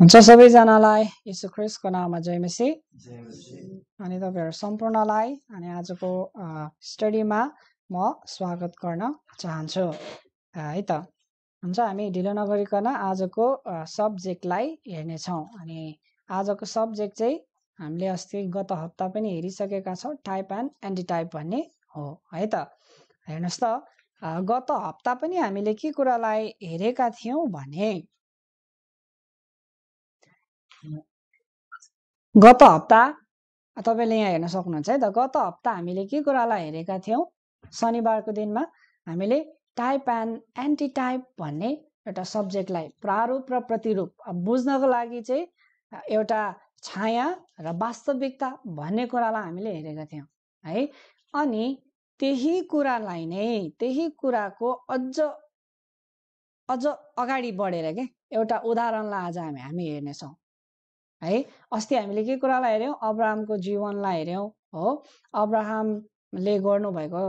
हुन्छ सबैजनालाई यसो क्रिसको नाममा जय अनि तपाईँहरू सम्पूर्णलाई अनि आजको स्टडीमा म स्वागत गर्न चाहन्छु है त हुन्छ हामी ढिलो नगरिकन आजको सब्जेक्टलाई हेर्नेछौँ अनि आजको सब्जेक्ट चाहिँ हामीले अस्ति गत हप्ता पनि हेरिसकेका छौँ टाइप एन्ड एन्टी भन्ने हो है त हेर्नुहोस् त गत हप्ता पनि हामीले के कुरालाई हेरेका थियौँ भने गत हप्ता तपाईँले यहाँ हेर्न सक्नुहुन्छ है त गत हप्ता हामीले के कुरालाई हेरेका थियौँ शनिबारको दिनमा हामीले टाइप एन्ड एन्टी टाइप भन्ने एउटा सब्जेक्टलाई प्रारूप र प्रतिरूप बुझ्नको लागि चाहिँ एउटा छाया र वास्तविकता भन्ने कुरालाई हामीले हेरेका थियौँ है अनि त्यही कुरालाई नै त्यही कुराको अझ अझ अगाडि बढेर के एउटा उदाहरणलाई आज हामी हामी हेर्नेछौँ है अस्ति हामीले के कुरालाई हेऱ्यौँ अब्राहमको जीवनलाई हेऱ्यौँ हो अब्राहमले गर्नुभएको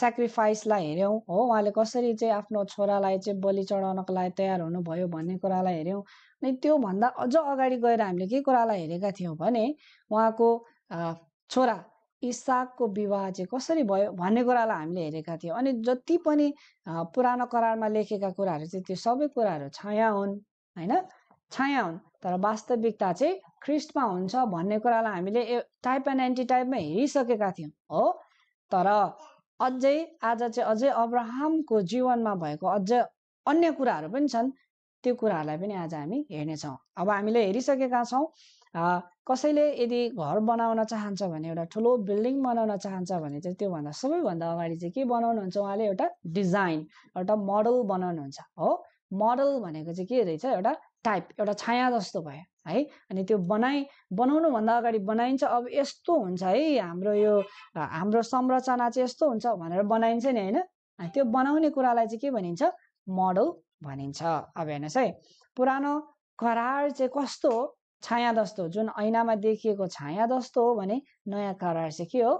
सेक्रिफाइसलाई हेऱ्यौँ हो उहाँले कसरी चाहिँ आफ्नो छोरालाई चाहिँ बलि चढाउनको लागि तयार हुनुभयो भन्ने कुरालाई हेऱ्यौँ अनि त्योभन्दा अझ अगाडि गएर हामीले के कुरालाई हेरेका थियौँ भने उहाँको छोरा इसाकको विवाह चाहिँ कसरी भयो भन्ने कुरालाई हामीले हेरेका थियौँ अनि जति पनि पुरानो करारमा लेखेका कुराहरू चाहिँ त्यो सबै कुराहरू छाया हुन् होइन छाया हुन् तर वास्तविकता चाहिँ ख्रिस्टमा हुन्छ भन्ने कुरालाई हामीले टाइप एन्ड एन्टी टाइपमा हेरिसकेका थियौँ हो तर अझै आज चाहिँ अझै अब्राहमको जीवनमा भएको अझै अन्य कुराहरू पनि छन् त्यो कुराहरूलाई पनि आज हामी हेर्नेछौँ अब हामीले हेरिसकेका छौँ कसैले यदि घर बनाउन चाहन्छ भने एउटा ठुलो बिल्डिङ बनाउन चाहन्छ भने चाहिँ त्योभन्दा सबैभन्दा अगाडि चाहिँ के बनाउनुहुन्छ उहाँले एउटा डिजाइन एउटा मोडल बनाउनुहुन्छ हो मोडल भनेको चाहिँ के रहेछ एउटा टाइप एउटा छाया जस्तो भयो है अनि त्यो बनाइ बनाउनुभन्दा अगाडि बनाइन्छ अब यस्तो हुन्छ है हाम्रो यो हाम्रो संरचना चाहिँ यस्तो हुन्छ भनेर बनाइन्छ नि होइन त्यो बनाउने कुरालाई चाहिँ के भनिन्छ मोडल भनिन्छ अब हेर्नुहोस् है पुरानो करार चाहिँ कस्तो हो छाया जस्तो जुन ऐनामा देखिएको छाया जस्तो हो भने नयाँ करार चाहिँ के हो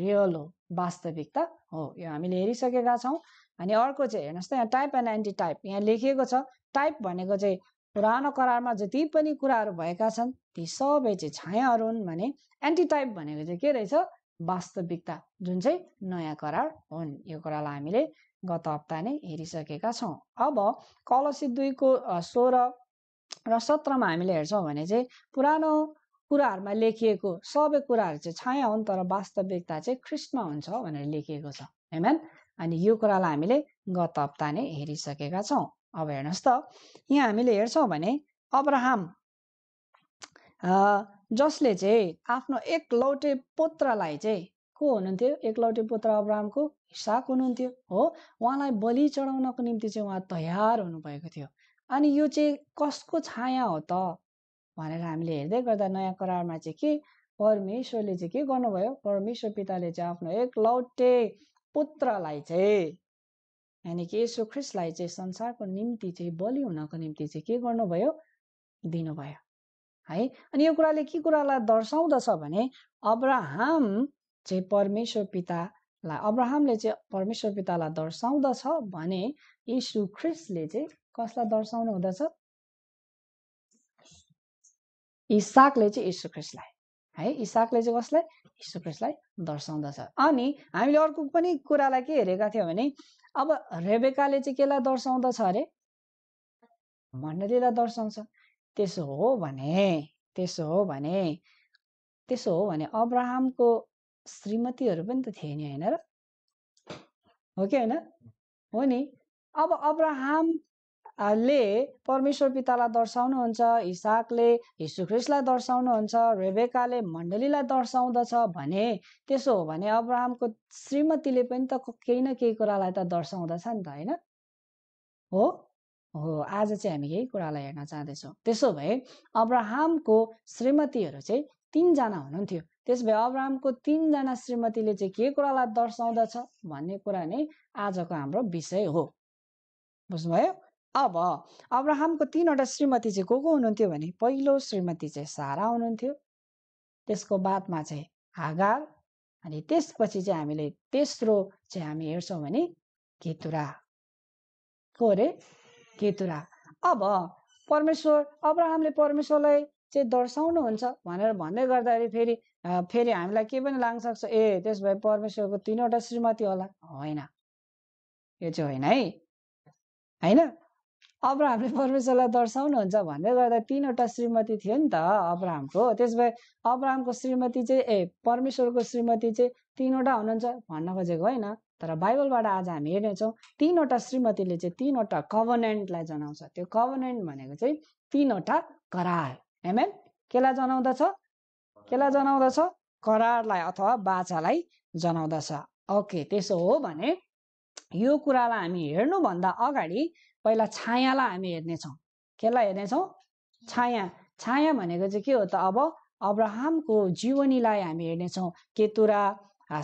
रियल हो वास्तविकता हो यो हामीले हेरिसकेका छौँ अनि अर्को चाहिँ हेर्नुहोस् त यहाँ टाइप एन्ड एन्टी टाइप यहाँ लेखिएको छ टाइप भनेको चाहिँ पुरानो करारमा जति पनि कुराहरू भएका छन् ती सबै चाहिँ छायाहरू हुन् भने एन्टी टाइप भनेको चाहिँ के रहेछ वास्तविकता जुन चाहिँ नयाँ करार हुन् यो कुरालाई हामीले गत हप्ता नै हेरिसकेका छौँ अब कलसी दुईको सोह्र र सत्रमा हामीले हेर्छौँ भने चाहिँ पुरानो कुराहरूमा लेखिएको सबै कुराहरू चाहिँ छाया हुन् तर वास्तविकता चाहिँ कृष्ण हुन्छ भनेर लेखिएको छ हेमेन अनि यो कुरालाई हामीले गत हप्ता नै हेरिसकेका छौँ अब हेर्नुहोस् त यहाँ हामीले हेर्छौँ भने अब्राहम जसले चाहिँ आफ्नो एकलौटे पुत्रलाई चाहिँ को हुनुहुन्थ्यो लौटे पुत्र अब्राहमको हिसाक हुनुहुन्थ्यो हो उहाँलाई बलि चढाउनको निम्ति चाहिँ उहाँ तयार हुनुभएको थियो अनि यो चाहिँ कसको छाया हो त भनेर हामीले हेर्दै गर्दा नयाँ करारमा चाहिँ के परमेश्वरले चाहिँ के गर्नुभयो परमेश्वर पिताले चाहिँ आफ्नो एकलौटे पुत्रलाई चाहिँ यानि कि यसो ख्रिस्टलाई चाहिँ संसारको निम्ति चाहिँ बलि हुनको निम्ति चाहिँ के गर्नुभयो दिनुभयो है अनि यो कुराले के कुरालाई दर्शाउँदछ भने अब्राहम चाहिँ परमेश्वर पितालाई अब्राहमले चाहिँ परमेश्वर पितालाई दर्शाउँदछ भने यीशु ख्रिस्टले चाहिँ कसलाई दर्शाउनु हुँदछ इसाकले चाहिँ यीशु ख्रिस्टलाई है इसाकले चाहिँ कसलाई ख्रिस्टलाई दर्शाउँदछ अनि हामीले अर्को पनि कुरालाई के हेरेका थियौँ भने अब रेबेकाले चाहिँ केलाई दर्शाउँदछ अरे मण्डलीलाई दर्शाउँछ त्यसो हो भने त्यसो हो भने त्यसो हो भने अब्राहमको श्रीमतीहरू पनि त थिए नि होइन र हो कि होइन हो नि अब अब्राहम ले परमेश्वर पितालाई दर्शाउनुहुन्छ इसाकले यीशुख्रिस्टलाई दर्शाउनुहुन्छ रेबेकाले मण्डलीलाई दर्शाउँदछ भने त्यसो हो भने अब्राहमको श्रीमतीले पनि त केही न केही कुरालाई त दर्शाउँदछ नि त होइन हो हो आज चाहिँ हामी यही कुरालाई हेर्न चाहँदैछौँ त्यसो भए अब्राहमको श्रीमतीहरू चाहिँ तिनजना हुनुहुन्थ्यो त्यस भए अब्राहमको तिनजना श्रीमतीले चाहिँ के कुरालाई दर्शाउँदछ भन्ने कुरा नै आजको हाम्रो विषय हो बुझ्नुभयो अब अब्राहमको तिनवटा श्रीमती चाहिँ को को हुनुहुन्थ्यो भने पहिलो श्रीमती चाहिँ सारा हुनुहुन्थ्यो त्यसको बादमा चाहिँ हागार अनि त्यसपछि चाहिँ हामीले तेस्रो चाहिँ हामी हेर्छौँ भने केतुरा को अरे केतुरा अब परमेश्वर अब्राहमले परमेश्वरलाई चाहिँ दर्शाउनुहुन्छ भनेर भन्दै गर्दाखेरि फेरि फेरि हामीलाई के पनि लाग्न सक्छ ए त्यस भए परमेश्वरको तिनवटा श्रीमती होला होइन यो चाहिँ होइन है होइन अब्राहमले परमेश्वरलाई दर्शाउनुहुन्छ भन्दै गर्दा तिनवटा श्रीमती थियो नि त अब्राहमको त्यस भए अब्राहमको श्रीमती चाहिँ ए परमेश्वरको श्रीमती चाहिँ तिनवटा हुनुहुन्छ भन्न खोजेको होइन तर बाइबलबाट आज हामी हेर्नेछौँ तिनवटा श्रीमतीले चाहिँ तिनवटा कभनेन्टलाई जनाउँछ त्यो कभनेन्ट भनेको चाहिँ तिनवटा करार हेमेन केलाई जनाउँदछ केलाई जनाउँदछ करारलाई अथवा बाचालाई जनाउँदछ ओके त्यसो हो भने यो कुरालाई हामी हेर्नुभन्दा अगाडि पहिला छायालाई हामी हेर्नेछौँ केलाई हेर्नेछौँ छाया छाया भनेको चाहिँ के हो त अब अब्राहमको जीवनीलाई हामी हेर्नेछौँ केतुरा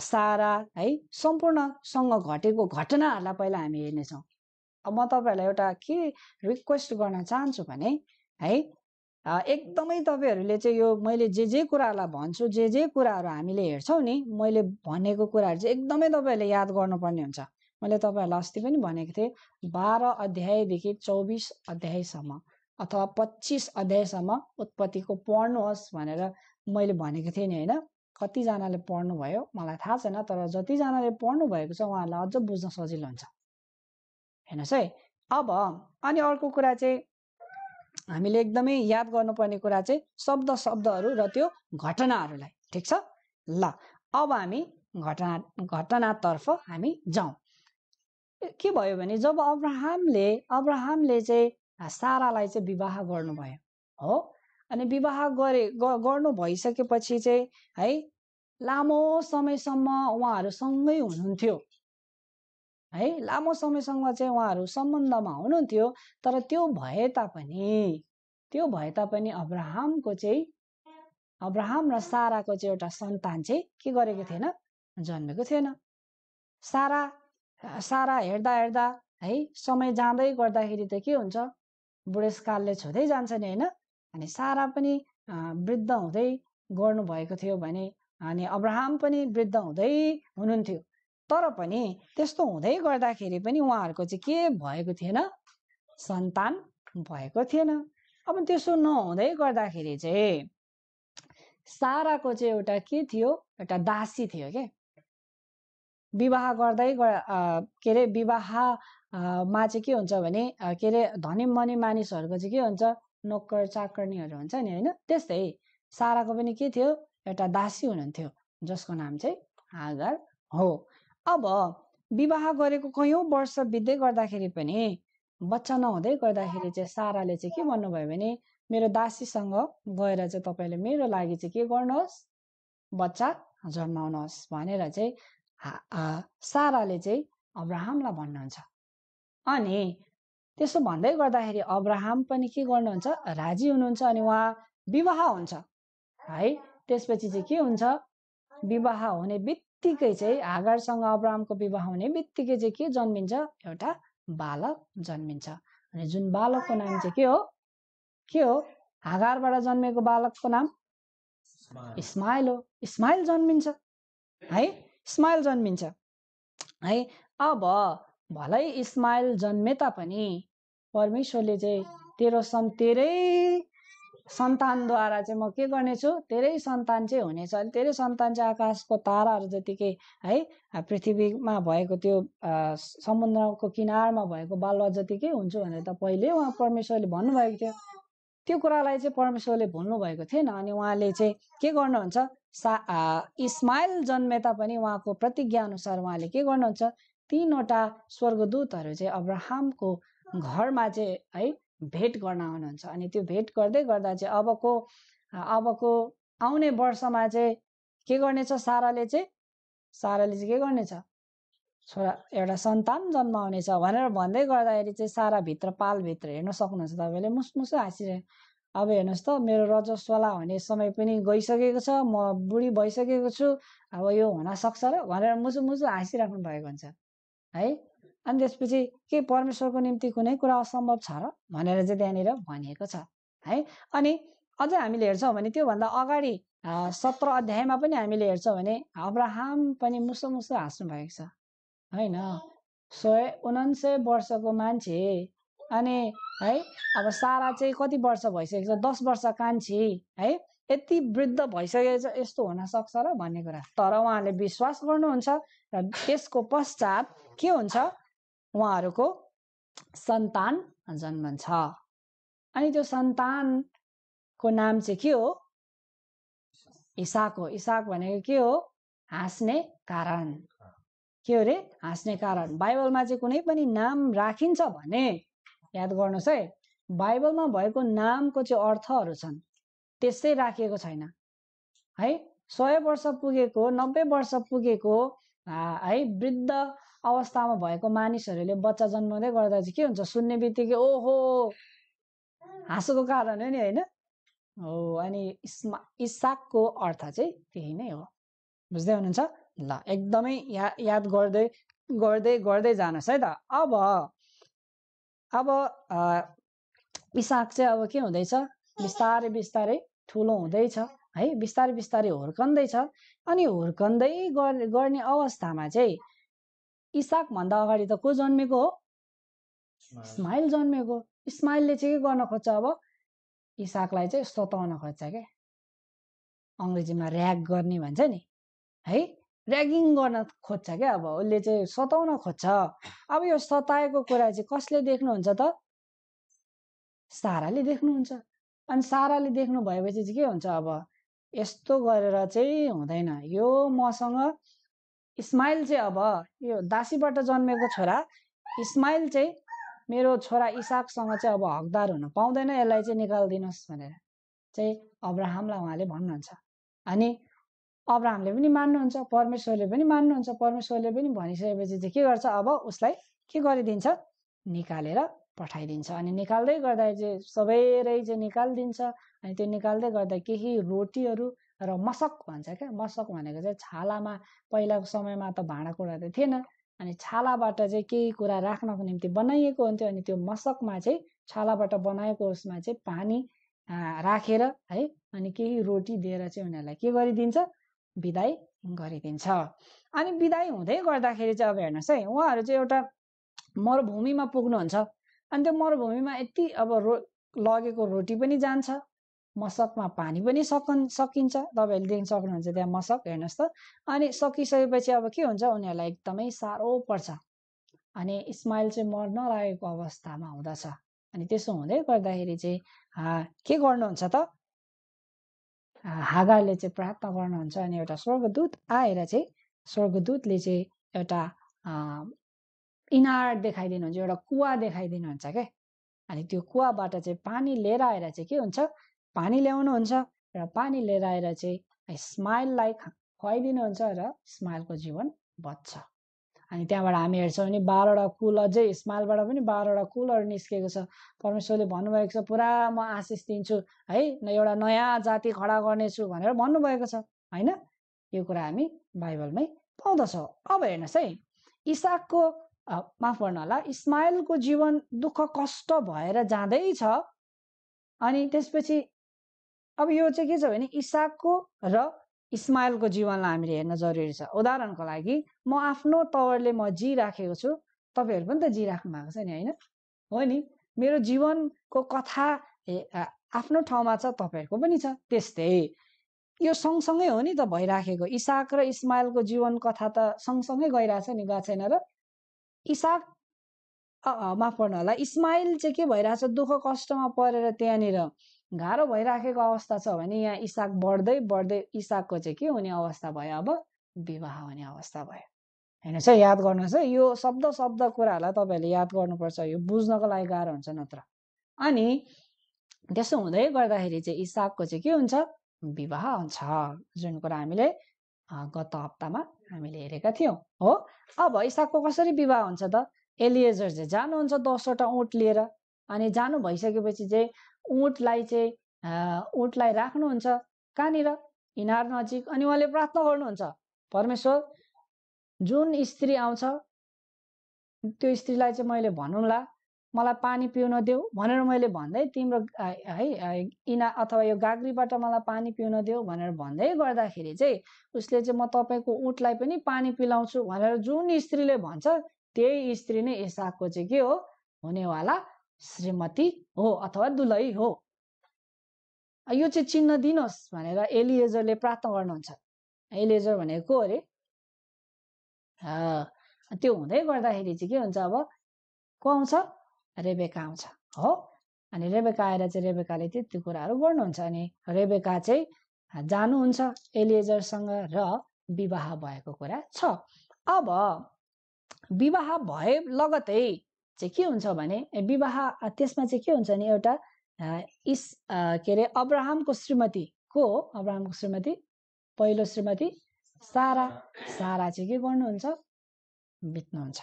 सारा है सम्पूर्णसँग घटेको घटनाहरूलाई पहिला हामी हेर्नेछौँ अब म तपाईँहरूलाई एउटा के रिक्वेस्ट गर्न चाहन्छु भने है एकदमै तपाईँहरूले चाहिँ यो मैले जे जे कुराहरूलाई भन्छु जे जे कुराहरू हामीले हेर्छौँ नि मैले भनेको कुराहरू चाहिँ एकदमै तपाईँहरूले याद गर्नुपर्ने हुन्छ मैले तपाईँहरूलाई अस्ति पनि भनेको थिएँ बाह्र अध्यायदेखि चौबिस अध्यायसम्म अथवा पच्चिस अध्यायसम्म उत्पत्तिको पढ्नुहोस् भनेर मैले भनेको थिएँ नि होइन कतिजनाले पढ्नुभयो मलाई थाहा छैन तर जतिजनाले पढ्नु भएको छ उहाँहरूलाई अझ बुझ्न सजिलो हुन्छ हेर्नुहोस् है अब अनि अर्को कुरा चाहिँ हामीले एकदमै याद गर्नुपर्ने कुरा चाहिँ शब्द शब्दहरू र त्यो घटनाहरूलाई ठिक छ ल अब हामी घटना घटनातर्फ हामी जाउँ के भयो भने जब अब्राहमले अब्राहमले चाहिँ सारालाई चाहिँ विवाह गर्नुभयो हो अनि विवाह गरे गर्नु भइसकेपछि चाहिँ है लामो समयसम्म उहाँहरू सँगै हुनुहुन्थ्यो है लामो समयसम्म चाहिँ उहाँहरू सम्बन्धमा हुनुहुन्थ्यो तर त्यो भए तापनि त्यो भए तापनि अब्राहमको चाहिँ अब्राहम र साराको चाहिँ एउटा सन्तान चाहिँ के गरेको थिएन जन्मेको थिएन सारा सारा हेर्दा हेर्दा है समय जाँदै गर्दाखेरि त के हुन्छ बुढेसकालले छोदै जान्छ नि होइन अनि सारा पनि वृद्ध हुँदै गर्नुभएको थियो भने अनि अब्राहम पनि वृद्ध हुँदै हुनुहुन्थ्यो तर पनि त्यस्तो हुँदै गर्दाखेरि पनि उहाँहरूको चाहिँ के भएको थिएन सन्तान भएको थिएन अब त्यसो नहुँदै गर्दाखेरि चाहिँ साराको चाहिँ एउटा के थियो एउटा दासी थियो क्या विवाह गर्दै के अरे विवाहमा चाहिँ के हुन्छ भने के अरे धनी मनी मानिसहरूको चाहिँ के हुन्छ नोकर चाकर्नीहरू हुन्छ नि होइन त्यस्तै साराको पनि के थियो एउटा दासी हुनुहुन्थ्यो जसको नाम चाहिँ हागर हो अब विवाह गरेको कयौँ वर्ष बित्दै गर्दाखेरि पनि बच्चा नहुँदै गर्दाखेरि चाहिँ साराले चाहिँ के भन्नुभयो भने मेरो दासीसँग गएर चाहिँ तपाईँले मेरो लागि चाहिँ के गर्नुहोस् बच्चा जन्माउनुहोस् भनेर चाहिँ साराले चाहिँ अब्राहमलाई भन्नुहुन्छ अनि त्यसो भन्दै गर्दाखेरि अब्राहम पनि के गर्नुहुन्छ राजी हुनुहुन्छ अनि उहाँ विवाह हुन्छ है त्यसपछि चाहिँ के हुन्छ विवाह हुने बित्तिकै चाहिँ हागारसँग अब्राहमको विवाह हुने बित्तिकै चाहिँ के जन्मिन्छ एउटा बालक जन्मिन्छ अनि जुन बालकको नाम चाहिँ के हो के हो हागारबाट जन्मेको बालकको नाम इस्माइल हो इस्माइल जन्मिन्छ है स्माइल जन्मिन्छ है अब भलै स्माइल जन्मे तापनि परमेश्वरले चाहिँ तेरो सन् तेरै सन्तानद्वारा चाहिँ म के गर्नेछु तेरै सन्तान चाहिँ हुनेछ अनि तेरै सन्तान चाहिँ आकाशको ताराहरू जतिकै है पृथ्वीमा भएको त्यो समुद्रको किनारमा भएको बालुवा जतिकै हुन्छु भनेर त पहिले उहाँ परमेश्वरले भन्नुभएको थियो त्यो कुरालाई चाहिँ परमेश्वरले भुल्नु भएको थिएन अनि उहाँले चाहिँ के गर्नुहुन्छ सा इस्माइल जन्मे तापनि उहाँको प्रतिज्ञा अनुसार उहाँले के गर्नुहुन्छ तिनवटा स्वर्गदूतहरू चाहिँ अब्राहमको घरमा चाहिँ है भेट गर्न आउनुहुन्छ अनि त्यो भेट गर्दै गर्दा चाहिँ अबको अबको आउने वर्षमा चाहिँ के गर्नेछ साराले चाहिँ साराले चाहिँ के गर्नेछ छोरा एउटा सन्तान जन्माउनेछ भनेर भन्दै गर्दाखेरि चाहिँ सारा साराभित्र पालभित्र हेर्न सक्नुहुन्छ तपाईँले मुसमुसो हाँसिरहे अब हेर्नुहोस् त मेरो रजस्वला हुने समय पनि गइसकेको छ म बुढी भइसकेको छु अब यो हुनसक्छ र भनेर मुसु मुसु हाँसिराख्नु भएको हुन्छ है अनि त्यसपछि के परमेश्वरको निम्ति कुनै कुरा असम्भव छ र भनेर चाहिँ त्यहाँनिर भनिएको छ है अनि अझ हामीले हेर्छौँ भने त्योभन्दा अगाडि सत्र अध्यायमा पनि हामीले हेर्छौँ भने अब्राहम पनि मुसो मुसो हाँस्नु भएको छ होइन सय उनान्सय वर्षको मान्छे अनि है अब सारा चाहिँ कति वर्ष भइसकेको छ दस वर्ष कान्छी है यति वृद्ध भइसकेको छ यस्तो हुन सक्छ र भन्ने कुरा तर उहाँले विश्वास गर्नुहुन्छ र त्यसको पश्चात के हुन्छ उहाँहरूको सन्तान जन्मन्छ अनि त्यो सन्तानको नाम चाहिँ के हो इसाक हो इसाक भनेको के हो हाँस्ने कारण के अरे हाँस्ने कारण बाइबलमा चाहिँ कुनै पनि नाम राखिन्छ भने याद गर्नुहोस् है बाइबलमा भएको नामको चाहिँ अर्थहरू छन् त्यस्तै राखिएको छैन है सय वर्ष पुगेको नब्बे वर्ष पुगेको है वृद्ध अवस्थामा भएको मानिसहरूले बच्चा जन्माउँदै गर्दा चाहिँ के हुन्छ सुन्ने बित्तिकै ओहो हाँसोको कारण हो नि होइन हो अनि इस्मा इसाकको अर्थ चाहिँ त्यही नै हो बुझ्दै हुनुहुन्छ ल एकदमै या याद गर्दै गर्दै गर्दै जानुहोस् है त अब अब इसाक चाहिँ अब के हुँदैछ बिस्तारै बिस्तारै ठुलो हुँदैछ है बिस्तारै बिस्तारै हुर्कँदैछ अनि हुर्कँदै गर्ने अवस्थामा चाहिँ इसाकभन्दा अगाडि त को जन्मेको हो इस्माइल जन्मेको इस्माइलले चाहिँ के गर्न खोज्छ अब इसाकलाई चाहिँ सताउन खोज्छ क्या अङ्ग्रेजीमा ऱ्याग गर्ने भन्छ नि है ऱ्यागिङ गर्न खोज्छ क्या अब उसले चाहिँ सताउन खोज्छ अब यो सताएको कुरा चाहिँ कसले देख्नुहुन्छ त साराले देख्नुहुन्छ अनि साराले देख्नु भएपछि चाहिँ के हुन्छ अब यस्तो गरेर चाहिँ हुँदैन यो मसँग इस्माइल चाहिँ अब यो दासीबाट जन्मेको छोरा इस्माइल चाहिँ मेरो छोरा इसाकसँग चाहिँ अब हकदार हुन पाउँदैन यसलाई चाहिँ निकालिदिनुहोस् भनेर चाहिँ अब्राहमलाई उहाँले भन्नुहुन्छ अनि अब्राहमले पनि मान्नुहुन्छ परमेश्वरले पनि मान्नुहुन्छ परमेश्वरले पनि भनिसकेपछि चाहिँ के गर्छ अब उसलाई के गरिदिन्छ निकालेर पठाइदिन्छ अनि निकाल्दै गर्दा चाहिँ सबै रै चाहिँ निकालिदिन्छ अनि त्यो निकाल्दै गर्दा केही रोटीहरू र मसक भन्छ क्या मसक भनेको चाहिँ छालामा पहिलाको समयमा त भाँडाकुँडा त थिएन अनि छालाबाट चाहिँ केही कुरा राख्नको निम्ति बनाइएको हुन्थ्यो अनि त्यो मसकमा चाहिँ छालाबाट बनाएको उसमा चाहिँ पानी राखेर है अनि केही रोटी दिएर चाहिँ उनीहरूलाई के गरिदिन्छ विदाई गरिदिन्छ अनि बिदाई हुँदै गर्दाखेरि चाहिँ अब हेर्नुहोस् है उहाँहरू चाहिँ एउटा मरुभूमिमा पुग्नुहुन्छ अनि त्यो मरुभूमिमा यति अब रो लगेको रोटी पनि जान्छ मसकमा पानी पनि सक सकिन्छ तपाईँहरूले देख्न सक्नुहुन्छ त्यहाँ मसक हेर्नुहोस् त अनि सकिसकेपछि अब के हुन्छ उनीहरूलाई एकदमै साह्रो पर्छ अनि स्माइल चाहिँ मर्न लागेको अवस्थामा हुँदछ अनि त्यसो हुँदै गर्दाखेरि चाहिँ के गर्नुहुन्छ त हागारले चाहिँ प्रार्थना गर्नुहुन्छ अनि एउटा स्वर्गदूत आएर चाहिँ स्वर्गदूतले चाहिँ एउटा इनार देखाइदिनुहुन्छ एउटा कुवा देखाइदिनुहुन्छ क्या अनि त्यो कुवाबाट चाहिँ पानी लिएर आएर चाहिँ के हुन्छ पानी ल्याउनुहुन्छ र पानी लिएर आएर चाहिँ स्माइललाई खुवाइदिनुहुन्छ र स्माइलको जीवन बच्छ अनि त्यहाँबाट हामी हेर्छौँ भने बाह्रवटा कुल अझै स्मालबाट पनि बाह्रवटा कुलहरू निस्केको छ परमेश्वरले भन्नुभएको छ पुरा म आशिष दिन्छु है न एउटा नयाँ जाति खडा गर्नेछु भनेर भन्नुभएको छ होइन यो कुरा हामी बाइबलमै पाउँदछौँ अब हेर्नुहोस् है इसाकको माफ गर्नु होला इस्माइलको जीवन दुःख कष्ट भएर जाँदैछ अनि त्यसपछि अब यो चाहिँ के छ भने इसाकको र इस्माइलको जीवनलाई हामीले हेर्न जरुरी छ उदाहरणको लागि म आफ्नो तवरले म जिराखेको छु तपाईँहरू पनि त जिराख्नु भएको छ नि होइन हो नि मेरो जीवनको कथा आफ्नो ठाउँमा छ तपाईँहरूको पनि छ त्यस्तै यो सँगसँगै हो नि त भइराखेको इसाक र इस्माइलको जीवन कथा त सँगसँगै गइरहेछ नि गएको छैन र इसाक माफ गर्नु होला इस्माइल चाहिँ के भइरहेछ दुःख कष्टमा परेर त्यहाँनिर गाह्रो भइराखेको अवस्था छ भने यहाँ इसाक बढ्दै बढ्दै इसाकको चाहिँ के हुने अवस्था भयो अब विवाह हुने अवस्था भयो हेर्नुहोस् है याद गर्नुहोस् है यो शब्द शब्द कुराहरूलाई तपाईँहरूले याद गर्नुपर्छ यो बुझ्नको लागि गाह्रो हुन्छ नत्र अनि त्यसो हुँदै गर्दाखेरि चाहिँ इसाकको चाहिँ के हुन्छ विवाह हुन्छ जुन कुरा हामीले गत हप्तामा हामीले हेरेका थियौँ हो अब इसाकको कसरी विवाह हुन्छ त एलिएजर चाहिँ जानुहुन्छ दसवटा ओट लिएर अनि जानु भइसकेपछि चाहिँ उँटलाई चाहिँ उँटलाई राख्नुहुन्छ कहाँनिर इनार नजिक अनि उहाँले प्रार्थना गर्नुहुन्छ परमेश्वर जुन स्त्री आउँछ त्यो स्त्रीलाई चाहिँ मैले भनौँला मलाई पानी पिउन देऊ भनेर मैले भन्दै तिम्रो है इना अथवा यो गाग्रीबाट मलाई पानी पिउन देऊ भनेर भन्दै गर्दाखेरि चाहिँ उसले चाहिँ म तपाईँको उठलाई पनि पानी पिलाउँछु भनेर जुन स्त्रीले भन्छ त्यही स्त्री नै इसाको चाहिँ के हो हुनेवाला श्रीमती हो अथवा दुलही हो यो चाहिँ चिन्ह दिनुहोस् भनेर एलिएजरले प्रार्थना गर्नुहुन्छ एलिएजर भनेको अरे त्यो हुँदै गर्दाखेरि चाहिँ के हुन्छ अब को आउँछ रेबेका आउँछ हो अनि रेबेका आएर चाहिँ रेबेकाले चाहिँ त्यो कुराहरू गर्नुहुन्छ अनि रेबेका चाहिँ जानुहुन्छ एलिएजरसँग र विवाह भएको कुरा छ अब विवाह भए लगतै चाहिँ के हुन्छ भने विवाह त्यसमा चाहिँ के हुन्छ भने एउटा इस के अरे अब्राहमको श्रीमती को हो अब्राहमको श्रीमती पहिलो श्रीमती सारा सारा चाहिँ के गर्नुहुन्छ बित्नुहुन्छ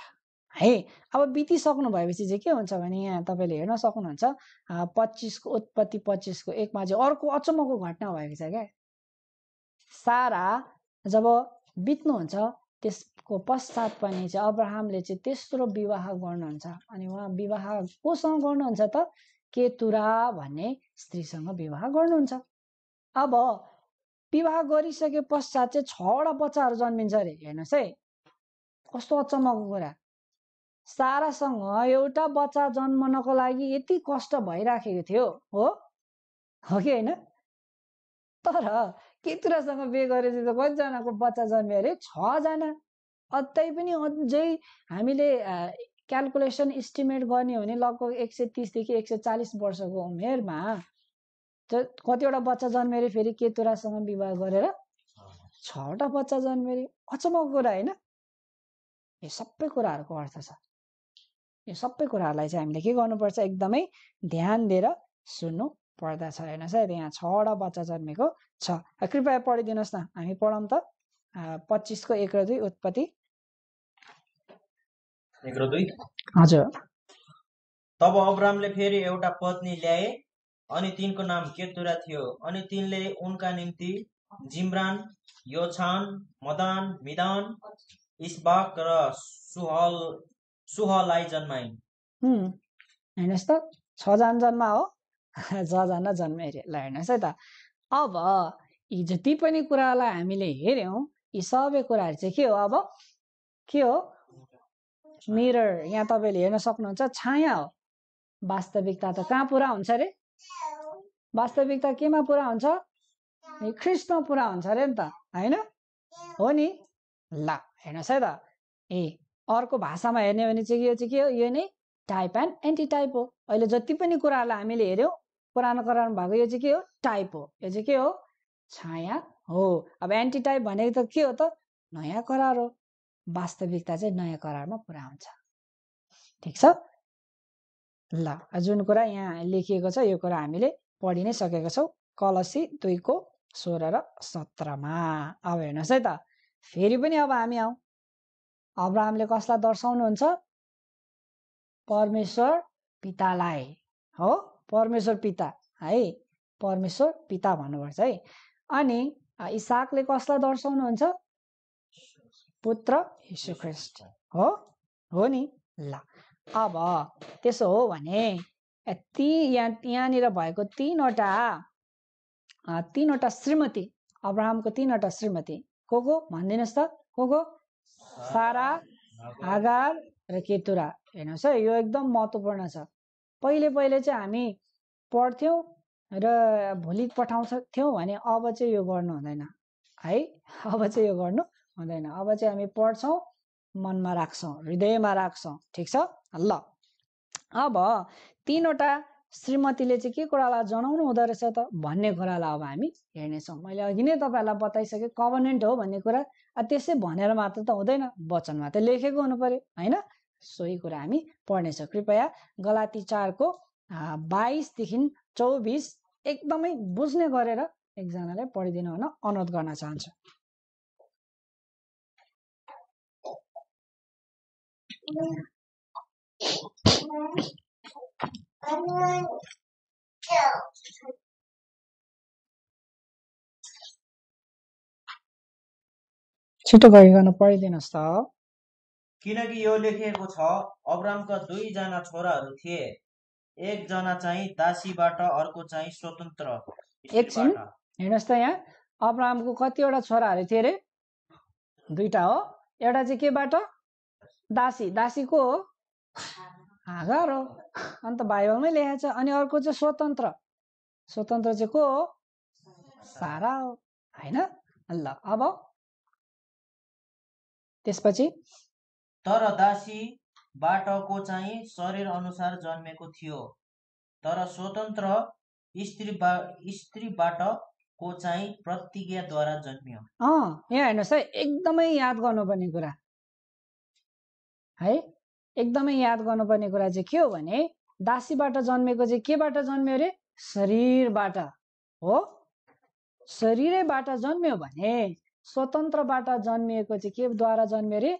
है अब बितिसक्नु भएपछि चाहिँ के हुन्छ भने यहाँ तपाईँले हेर्न सक्नुहुन्छ पच्चिसको उत्पत्ति पच्चिसको एकमा चाहिँ अर्को अचम्मको घटना भएको छ क्या सारा जब बित्नुहुन्छ त्यसको पश्चात पनि चाहिँ अब्राहमले चाहिँ तेस्रो विवाह गर्नुहुन्छ अनि उहाँ विवाह कोसँग गर्नुहुन्छ त केतुरा भन्ने स्त्रीसँग विवाह गर्नुहुन्छ अब विवाह गरिसके पश्चात चाहिँ छवटा बच्चाहरू जन्मिन्छ अरे हेर्नुहोस् है कस्तो अचम्मको कुरा सारासँग एउटा बच्चा जन्मनको लागि यति कष्ट भइराखेको थियो हो हो कि होइन तर केतुरासँग बिहे गरेपछि त कतिजनाको बच्चा जन्मियो अरे छजना अझै पनि अझै हामीले क्यालकुलेसन इस्टिमेट गर्ने हो भने लगभग एक सय तिसदेखि एक सय चालिस वर्षको उमेरमा कतिवटा बच्चा अरे फेरि केतुरासँग विवाह गरेर छवटा बच्चा अरे अचम्मको कुरा होइन यो सबै कुराहरूको अर्थ छ यो सबै कुराहरूलाई चाहिँ हामीले के गर्नुपर्छ एकदमै ध्यान दिएर सुन्नु छ हेर्नुहोस् है यहाँ छवटा बच्चा जन्मेको छ कृपया पढिदिनुहोस् न हामी पढौँ त पच्चिसको एक र दुई उत्पत्ति एक र दुई हजुर तब अब्रामले फेरि एउटा पत्नी ल्याए अनि तिनको नाम केतुरा थियो अनि तिनले उनका निम्ति जिम्रान योछान मदान मिदान इस्बाक र सुहल सुहलाई जन्माइन् हेर्नुहोस् त छजना जन्मा हो जजना अरे ल हेर्नुहोस् है त अब यी जति पनि कुरालाई हामीले हेऱ्यौँ यी सबै कुराहरू चाहिँ के हो अब के हो मिरर यहाँ तपाईँले हेर्न सक्नुहुन्छ छाया हो वास्तविकता त कहाँ पुरा हुन्छ अरे वास्तविकता केमा पुरा हुन्छ ख्रिस्टमा पुरा हुन्छ अरे नि त होइन हो नि ल हेर्नुहोस् है त ए अर्को भाषामा हेर्ने भने चाहिँ यो चाहिँ के हो यो नै टाइप एन्ड एन्टी टाइप हो अहिले जति पनि कुराहरूलाई हामीले हेऱ्यौँ पुरानो करारमा भएको यो चाहिँ के हो टाइप हो यो चाहिँ के हो छाया हो अब एन्टी टाइप भनेको त के हो त नयाँ करार हो वास्तविकता चाहिँ नयाँ करारमा पुरा हुन्छ ठिक छ ल जुन कुरा यहाँ लेखिएको छ यो कुरा हामीले पढि नै सकेका छौँ कलसी दुईको सोह्र र सत्रमा अब हेर्नुहोस् है त फेरि पनि अब हामी आऊ अब हामीले कसलाई दर्शाउनुहुन्छ परमेश्वर पितालाई हो परमेश्वर पिता है परमेश्वर पिता भन्नुपर्छ है अनि इसाकले कसलाई दर्शाउनुहुन्छ पुत्र ख्रिस्ट हो हो नि ल अब त्यसो हो भने ती यहाँ यहाँनिर भएको तिनवटा तिनवटा श्रीमती अब्राहमको तिनवटा श्रीमती को को भनिदिनुहोस् त को को सारा आगार र केतुरा हेर्नुहोस् है यो एकदम महत्त्वपूर्ण छ पहिले पहिले चाहिँ हामी पढ्थ्यौँ र भोलि पठाउँथ्यौँ भने अब चाहिँ यो गर्नु हुँदैन है अब चाहिँ यो गर्नु हुँदैन अब चाहिँ हामी पढ्छौँ मनमा राख्छौँ हृदयमा राख्छौँ ठिक छ ल अब तिनवटा श्रीमतीले चाहिँ के कुरालाई जनाउनु हुँदो रहेछ त भन्ने कुरालाई अब हामी हेर्नेछौँ मैले अघि नै तपाईँहरूलाई बताइसकेँ कभनेन्ट हो भन्ने कुरा त्यसै भनेर मात्र त हुँदैन वचनमा त लेखेको हुनु पर्यो होइन सोही कुरा हामी पढ्नेछौँ कृपया गलाती चारको बाइसदेखि चौबिस एकदमै बुझ्ने गरेर एकजनालाई पढिदिनु हुन अनुरोध गर्न चाहन्छु छिटो गरिकन पढिदिनुहोस् त किनकि यो लेखिएको छ अब्रामका दुईजना छोराहरू थिए एकजना चाहिँ दासीबाट अर्को चाहिँ स्वतन्त्र एकछिन हेर्नुहोस् त यहाँ अब्रामको कतिवटा छोराहरू थिए अरे दुईटा हो एउटा चाहिँ केबाट दासी दासी को हो हागार हो अन्त बाइबलमै लेखेको छ अनि अर्को चाहिँ स्वतन्त्र स्वतन्त्र चाहिँ को हो सारा हो होइन ल अब त्यसपछि तर दासी दासीबाटको चाहिँ शरीर अनुसार जन्मेको थियो तर स्वतन्त्र स्त्री को चाहिँ प्रतिज्ञाद्वारा जन्मियो यहाँ हेर्नुहोस् है एकदमै याद गर्नुपर्ने कुरा है एकदमै याद गर्नुपर्ने कुरा चाहिँ के हो भने दासीबाट जन्मेको चाहिँ केबाट जन्म्यो अरे शरीरबाट हो शरीरैबाट जन्म्यो भने स्वतन्त्रबाट जन्मिएको चाहिँ केद्वारा जन्म्यो अरे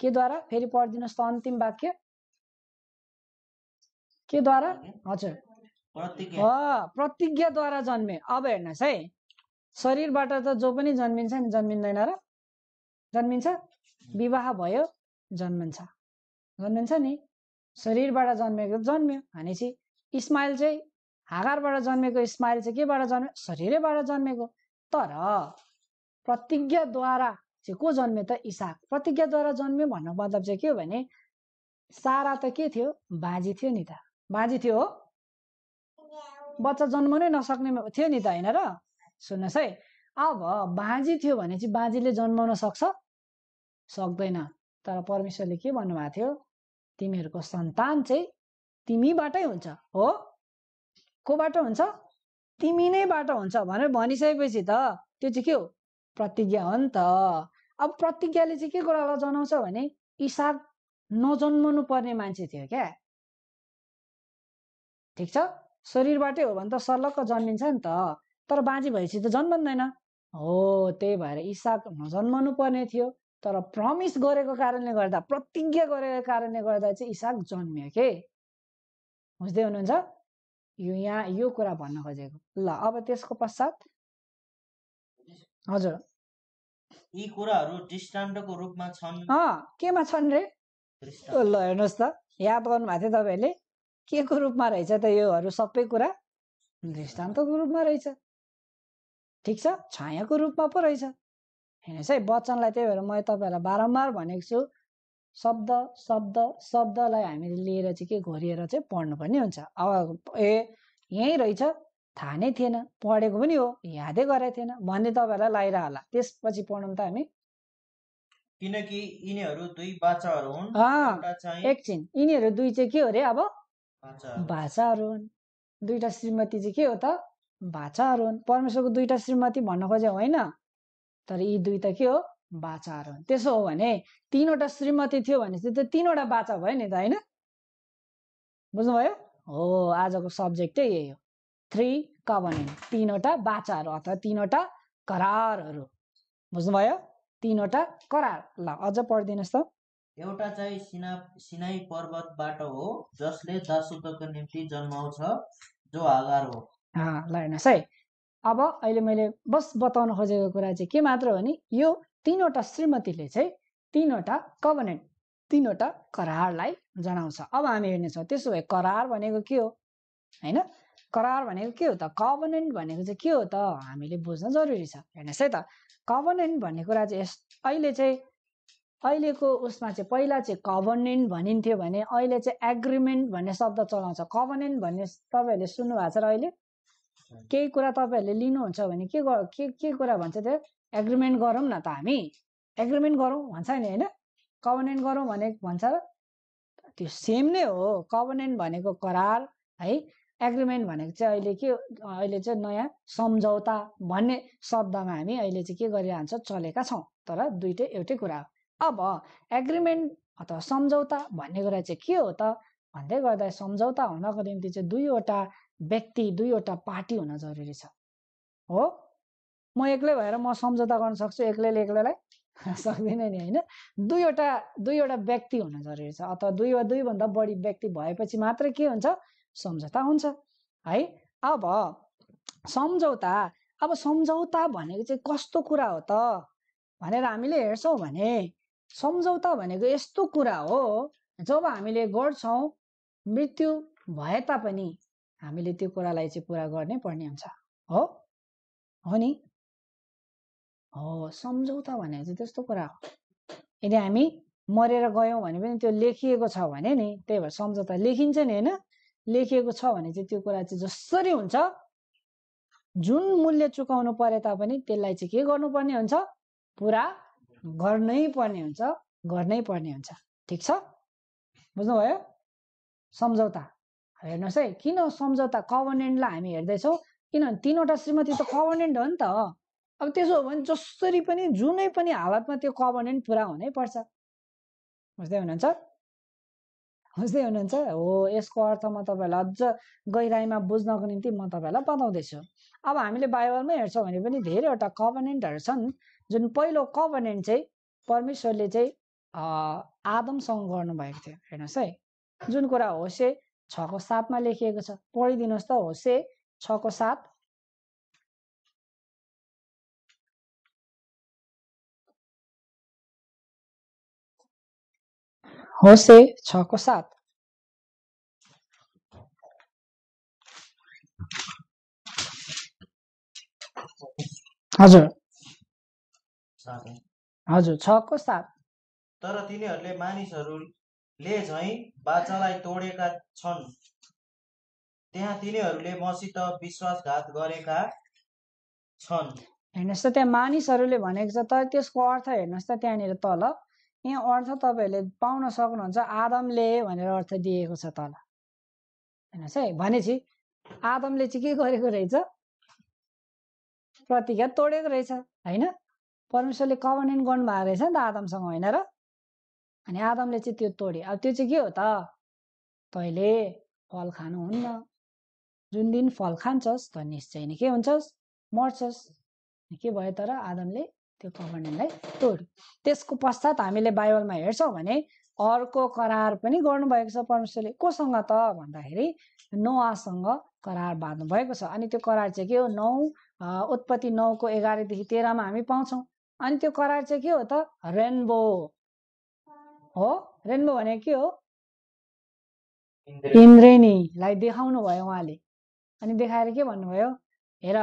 के द्वारा फेरि पढिदिनुहोस् त अन्तिम वाक्य के द्वारा हजुर प्रतिज्ञाद्वारा जन्मे अब हेर्नुहोस् है शरीरबाट त जो पनि जन्मिन्छ नि जन्मिँदैन र जन्मिन्छ विवाह भयो जन्मिन्छ जन्मिन्छ नि शरीरबाट जन्मेको जन्म्यो भनेपछि स्माइल चाहिँ हागारबाट जन्मेको स्माइल चाहिँ केबाट जन्म्यो शरीरैबाट जन्मेको तर प्रतिज्ञाद्वारा चाहिँ को जन्मे त इसाक प्रतिज्ञाद्वारा जन्म्यो भन्नु मतलब चाहिँ के हो भने सारा त के थियो बाजी थियो नि त बाजी थियो हो बच्चा जन्माउनै नसक्ने थियो नि त होइन र सुन्नुहोस् है अब बाजी थियो भने चाहिँ बाजीले जन्माउन सक्छ सक्दैन तर परमेश्वरले के भन्नुभएको थियो तिमीहरूको सन्तान चाहिँ तिमीबाटै हुन्छ हो कोबाट हुन्छ तिमी नैबाट हुन्छ भनेर भनिसकेपछि त त्यो चाहिँ के हो प्रतिज्ञा हो नि त अब प्रतिज्ञाले चाहिँ के कुरालाई जनाउँछ भने इसाक नजन्मनु पर्ने मान्छे थियो क्या ठिक छ शरीरबाटै हो भने त सर्लक्क जन्मिन्छ नि त तर बाँझी भएपछि त जन्मन्दैन हो त्यही भएर इसाक नजन्मनु पर्ने थियो तर प्रमिस गरेको कारणले गर्दा प्रतिज्ञा गरेको कारणले गर्दा चाहिँ इसाक जन्मियो के बुझ्दै हुनुहुन्छ यो यहाँ यो कुरा भन्न खोजेको ल अब त्यसको पश्चात हजुर यी कुराहरू दृष्टान्तको रूपमा छन् केमा छन् रे ल हेर्नुहोस् त याद गर्नुभएको थियो तपाईँहरूले के को रूपमा रहेछ त योहरू सबै कुरा दृष्टान्तको रूपमा रहेछ ठिक छ छायाको रूपमा पो रहेछ हेर्नुहोस् है वचनलाई त्यही भएर मैले तपाईँहरूलाई बारम्बार भनेको छु शब्द शब्द शब्दलाई हामीले लिएर चाहिँ के घोरिएर चाहिँ पढ्नुपर्ने हुन्छ अब ए यहीँ रहेछ थाहा नै थिएन पढेको पनि हो यादै गरेको थिएन भन्ने तपाईँहरूलाई लागिरह होला त्यसपछि पढौँ त हामी किनकि यिनीहरू दुई बाचाहरू हुन् एकछिन यिनीहरू दुई चाहिँ के हो रे अब भाषाहरू हुन् दुईटा श्रीमती चाहिँ के हो त भाषाहरू हुन् परमेश्वरको दुईटा श्रीमती भन्न खोजे होइन तर यी दुई त के हो बाचाहरू हुन् त्यसो हो भने तिनवटा श्रीमती थियो भने चाहिँ त्यो तिनवटा बाचा भयो नि त होइन बुझ्नुभयो हो आजको सब्जेक्टै यही हो थ्री कभनेन्ट तिनवटा बाचाहरू अथवा तिनवटा करारहरू बुझ्नुभयो तिनवटा करार ल अझ पढिदिनुहोस् त एउटा चाहिँ सिना सिनाई पर्वतबाट हो जसले दासुतको निम्ति जन्माउँछ जो आगार हो ल हेर्नुहोस् है अब अहिले मैले बस बताउन खोजेको कुरा चाहिँ के मात्र हो भने यो तिनवटा श्रीमतीले चाहिँ तिनवटा कभनेन्ट तिनवटा करारलाई जनाउँछ अब हामी हेर्नेछौँ त्यसो भए करार भनेको के हो होइन करार भनेको के हो त कभनेन्ट भनेको चाहिँ के हो त हामीले बुझ्न जरुरी छ हेर्नुहोस् है त कभनेन्ट भन्ने कुरा चाहिँ यस अहिले चाहिँ अहिलेको उसमा चाहिँ पहिला चाहिँ कभनेन्ट भनिन्थ्यो भने अहिले चाहिँ एग्रिमेन्ट भन्ने शब्द चलाउँछ कभनेन्ट भन्ने तपाईँहरूले सुन्नुभएको छ र अहिले केही कुरा तपाईँहरूले लिनुहुन्छ भने के के कुरा भन्छ त्यो एग्रिमेन्ट गरौँ न त हामी एग्रिमेन्ट गरौँ भन्छ नि होइन कभनेन्ट गरौँ भने भन्छ त्यो सेम नै हो कभनेन्ट भनेको करार है एग्रिमेन्ट भनेको चाहिँ अहिले के अहिले चाहिँ नयाँ सम्झौता भन्ने शब्दमा हामी अहिले चाहिँ के गरिरहन्छ चलेका छौँ तर दुइटै एउटै कुरा हो अब एग्रिमेन्ट अथवा सम्झौता भन्ने कुरा चाहिँ के हो त भन्दै गर्दा सम्झौता हुनको निम्ति चाहिँ दुईवटा व्यक्ति दुईवटा पार्टी हुन जरुरी छ हो म एक्लै भएर म सम्झौता गर्न सक्छु एक्लैले एक्लैलाई सक्दिनँ नि होइन दुईवटा दुईवटा व्यक्ति हुन जरुरी छ अथवा दुई वा दुईभन्दा बढी व्यक्ति भएपछि मात्रै के हुन्छ सम्झौता हुन्छ है अब सम्झौता अब सम्झौता भनेको चाहिँ कस्तो कुरा हो त भनेर हामीले हेर्छौँ भने सम्झौता भनेको यस्तो कुरा हो जब हामीले गर्छौँ मृत्यु भए तापनि हामीले त्यो कुरालाई चाहिँ पुरा गर्नै पर्ने हुन्छ हो हो नि हो सम्झौता भनेको चाहिँ त्यस्तो कुरा हो यदि हामी मरेर गयौँ भने पनि त्यो लेखिएको छ भने नि त्यही भएर सम्झौता लेखिन्छ नि होइन लेखिएको छ भने चाहिँ त्यो कुरा चाहिँ जसरी हुन्छ जुन मूल्य चुकाउनु परे तापनि त्यसलाई चाहिँ के गर्नुपर्ने हुन्छ पुरा गर्नै पर्ने हुन्छ गर्नै पर्ने हुन्छ ठिक छ बुझ्नुभयो सम्झौता हेर्नुहोस् है किन सम्झौता कभर्नेन्टलाई हामी हेर्दैछौँ किनभने तिनवटा श्रीमती त कभर्नेन्ट हो नि त अब त्यसो हो भने जसरी पनि जुनै पनि हालतमा त्यो कभर्नेन्ट पुरा हुनै पर्छ बुझ्दै हुनुहुन्छ खोज्दै हुनुहुन्छ हो यसको अर्थ म तपाईँहरूलाई अझ गहिराईमा बुझ्नको निम्ति म तपाईँहरूलाई बताउँदैछु अब हामीले बाइबलमै हेर्छौँ भने पनि धेरैवटा कभनेन्टहरू छन् जुन पहिलो कभनेन्ट चाहिँ परमेश्वरले चाहिँ आदमसँग गर्नुभएको थियो हेर्नुहोस् है जुन कुरा होसे छको सातमा लेखिएको छ पढिदिनुहोस् त होसे छको सात होसे छको सात हजुर हजुर छको सात तर तिनीहरूले मानिसहरूले झैँ बाचालाई तोडेका छन् त्यहाँ तिनीहरूले मसित विश्वासघात गरेका छन् हेर्नुहोस् त त्यहाँ मानिसहरूले भनेको छ तर त्यसको अर्थ हेर्नुहोस् त त्यहाँनिर तल यहाँ अर्थ तपाईँहरूले पाउन सक्नुहुन्छ आदमले भनेर अर्थ दिएको छ तल हेर्नुहोस् है भनेपछि आदमले चाहिँ के गरेको रहेछ प्रतिज्ञा तोडेको रहेछ होइन परमेश्वरले कभनेन्ट गर्नुभएको रहेछ नि त आदमसँग होइन र अनि आदमले चाहिँ त्यो तोड्यो अब त्यो चाहिँ के हो त तैँले फल खानुहुन्न जुन दिन फल खान्छस् त निश्चय नै के हुन्छस् मर्छस् के भयो तर आदमले त्यो कभनेन्टलाई तोड्यो त्यसको पश्चात हामीले बाइबलमा हेर्छौँ भने अर्को करार पनि गर्नुभएको छ परमेश्वरले कोसँग त भन्दाखेरि नोआसँग करार बाँध्नु भएको छ अनि त्यो करार चाहिँ के हो नौ उत्पत्ति नौको एघारदेखि तेह्रमा हामी पाउँछौँ अनि त्यो करार चाहिँ के हो त रेनबो हो रेनबो भने के हो इन्द्रेणीलाई देखाउनु भयो उहाँले अनि देखाएर के भन्नुभयो हेर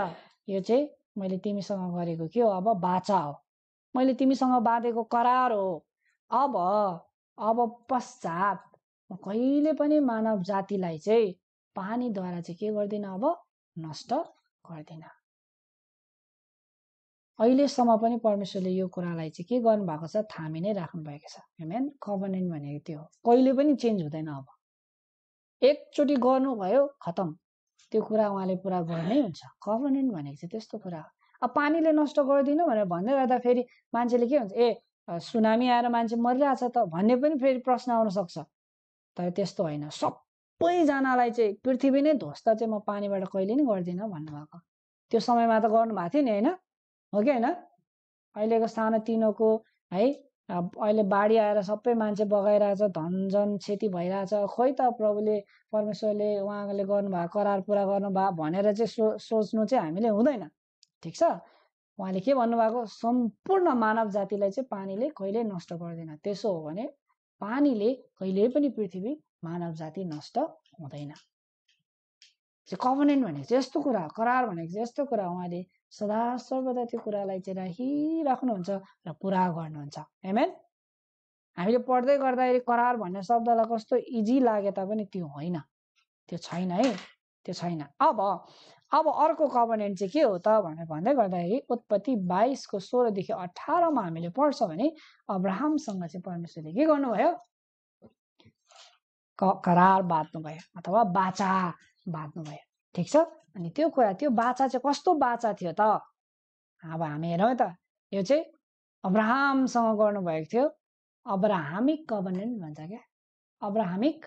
यो चाहिँ मैले तिमीसँग गरेको के हो अब बाचा हो मैले तिमीसँग बाँधेको करार हो अब अब पश्चात म कहिले पनि मानव जातिलाई चाहिँ पानीद्वारा चाहिँ के गर्दिनँ अब नष्ट गर्दिनँ अहिलेसम्म पनि परमेश्वरले यो कुरालाई चाहिँ के गर्नुभएको छ थामी नै राख्नु भएको छ मेन कभनेन्ट भनेको त्यो हो कहिले पनि चेन्ज हुँदैन अब एकचोटि गर्नुभयो खतम त्यो कुरा उहाँले पुरा गर्नै हुन्छ गभर्नेन्ट भनेको चाहिँ त्यस्तो कुरा हो अब पानीले नष्ट गरिदिनु भनेर भन्दै गर्दा फेरि मान्छेले के हुन्छ ए सुनामी आएर मान्छे मरिरहेछ त भन्ने पनि फेरि प्रश्न आउन सक्छ तर त्यस्तो होइन सबैजनालाई चाहिँ पृथ्वी नै ध्वस्त चाहिँ म पानीबाट कहिले नि गर्दिनँ भन्नुभएको त्यो समयमा त गर्नुभएको थियो नि होइन हो कि होइन अहिलेको सानो सानोतिनोको है अब अहिले बाढी आएर सबै मान्छे बगाइरहेछ धनझन क्षति भइरहेछ खोइ त प्रभुले परमेश्वरले उहाँले गर्नुभएको करार पुरा गर्नुभयो भनेर चाहिँ सो सोच्नु चाहिँ हामीले हुँदैन ठिक छ उहाँले के भन्नुभएको सम्पूर्ण मानव जातिलाई चाहिँ पानीले कहिले नष्ट गर्दैन त्यसो हो भने पानीले कहिले पनि पृथ्वी मानव जाति नष्ट हुँदैन कभनेन्ट भनेको चाहिँ यस्तो कुरा हो करार भनेको चाहिँ यस्तो कुरा उहाँले सदा सर्वदा त्यो कुरालाई चाहिँ राखिराख्नुहुन्छ र पुरा गर्नुहुन्छ हेमेन हामीले पढ्दै गर्दाखेरि करार भन्ने शब्दलाई कस्तो इजी लागे तापनि त्यो होइन त्यो छैन है त्यो छैन अब अब अर्को कभनेन्ट चाहिँ के हो त भनेर भन्दै गर्दाखेरि उत्पत्ति बाइसको सोह्रदेखि अठारमा हामीले पढ्छौँ भने अब्राहमसँग चाहिँ परमेश्वरले के गर्नुभयो करार बाँध्नु भयो अथवा बाचा भयो ठिक छ अनि त्यो कुरा त्यो बाचा चाहिँ कस्तो बाचा थियो त अब हामी हेरौँ त यो चाहिँ अब्राहमसँग गर्नुभएको थियो अब्राहमिक गभर्नेन्ट भन्छ क्या अब्राहमिक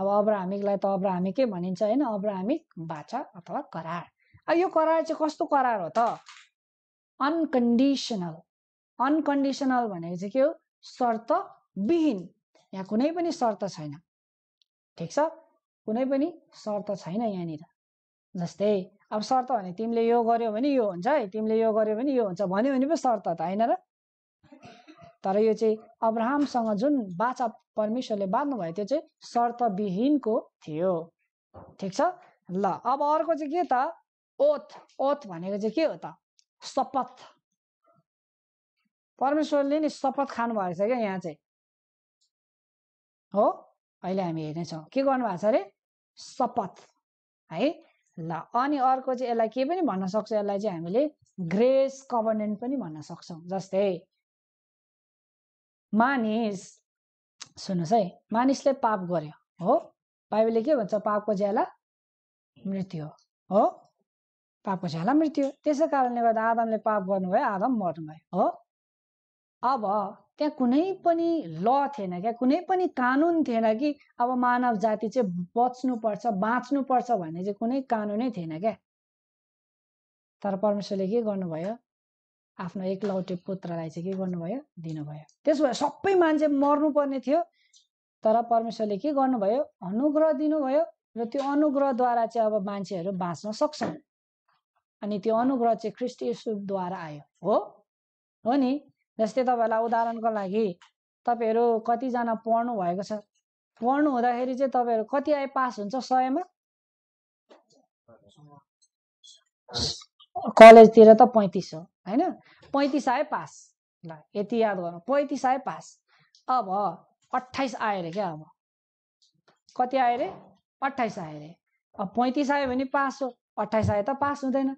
अब अब्राहमिकलाई त अब्राहमिकै भनिन्छ होइन अब्राहमिक बाचा अथवा करार अब यो करार चाहिँ कस्तो करार हो त अनकन्डिसनल अनकन्डिसनल भनेको चाहिँ के हो शर्त विहीन यहाँ कुनै पनि शर्त छैन ठिक छ कुनै पनि शर्त छैन यहाँनिर जस्तै अब शर्त भने तिमीले यो गर्यो भने यो हुन्छ है तिमीले यो गर्यो भने यो हुन्छ भन्यो भने पो शर्त त होइन र तर यो चाहिँ अब्राहमसँग जुन बाचा परमेश्वरले बाँध्नु भयो त्यो चाहिँ शर्तविहीनको थियो ठिक छ ल अब अर्को चाहिँ के त ओथ ओथ भनेको चाहिँ के हो त शपथ परमेश्वरले नि शपथ खानुभएको छ क्या यहाँ चाहिँ हो अहिले हामी हेर्नेछौँ के गर्नु भएको छ अरे शपथ है ल अनि अर्को चाहिँ यसलाई के पनि भन्न सक्छ यसलाई चाहिँ हामीले ग्रेस कभर्नेन्ट पनि भन्न सक्छौँ जस्तै मानिस सुन्नुहोस् है मानिसले पाप गर्यो हो बाइबलले के भन्छ पापको ज्याला मृत्यु हो हो पापको ज्याला मृत्यु त्यसै कारणले गर्दा आदमले पाप गर्नुभयो आदम मर्नुभयो हो अब त्यहाँ कुनै पनि ल थिएन क्या कुनै पनि कानुन थिएन कि अब मानव जाति चाहिँ बच्नुपर्छ बाँच्नुपर्छ भन्ने चाहिँ कुनै कानुनै थिएन क्या तर परमेश्वरले के गर्नुभयो आफ्नो एकलौटे पुत्रलाई चाहिँ के गर्नुभयो दिनुभयो त्यसो भए सबै मान्छे मर्नुपर्ने थियो तर परमेश्वरले के गर्नुभयो अनुग्रह दिनुभयो र त्यो अनुग्रहद्वारा चाहिँ अब मान्छेहरू बाँच्न सक्छन् अनि त्यो अनुग्रह चाहिँ ख्रिस्ट यसुद्वारा आयो हो हो नि जस्तै तपाईँहरूलाई उदाहरणको लागि तपाईँहरू कतिजना पढ्नु भएको छ पढ्नु हुँदाखेरि चाहिँ तपाईँहरू कति आए पास हुन्छ सयमा कलेजतिर त पैँतिस हो होइन पैँतिस आए पास ल यति याद गर्नु पैँतिस आए पास अब अठाइस आयो अरे क्या अब कति आयो अरे अट्ठाइस आयो अरे अब पैँतिस आयो भने पास हो अठाइस आयो त पास हुँदैन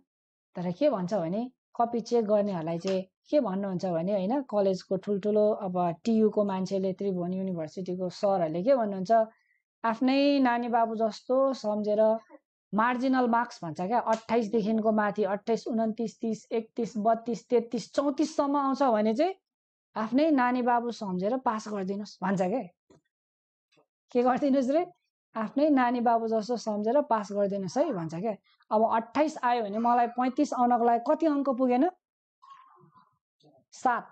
तर के भन्छ भने कपी चेक गर्नेहरूलाई चाहिँ के भन्नुहुन्छ भने होइन कलेजको ठुल्ठुलो अब टियुको मान्छेले त्रिभुवन युनिभर्सिटीको सरहरूले के भन्नुहुन्छ आफ्नै नानी बाबु जस्तो सम्झेर मार्जिनल मार्क्स भन्छ क्या अट्ठाइसदेखिको माथि अट्ठाइस उन्तिस तिस एकतिस बत्तिस तेत्तिस चौतिससम्म आउँछ भने चाहिँ आफ्नै नानी बाबु सम्झेर पास गरिदिनुहोस् भन्छ क्या के गरिदिनुहोस् रे आफ्नै नानी बाबु जस्तो सम्झेर पास गरिदिनुहोस् है भन्छ क्या अब अठाइस आयो भने मलाई पैँतिस आउनको लागि कति अङ्क पुगेन सात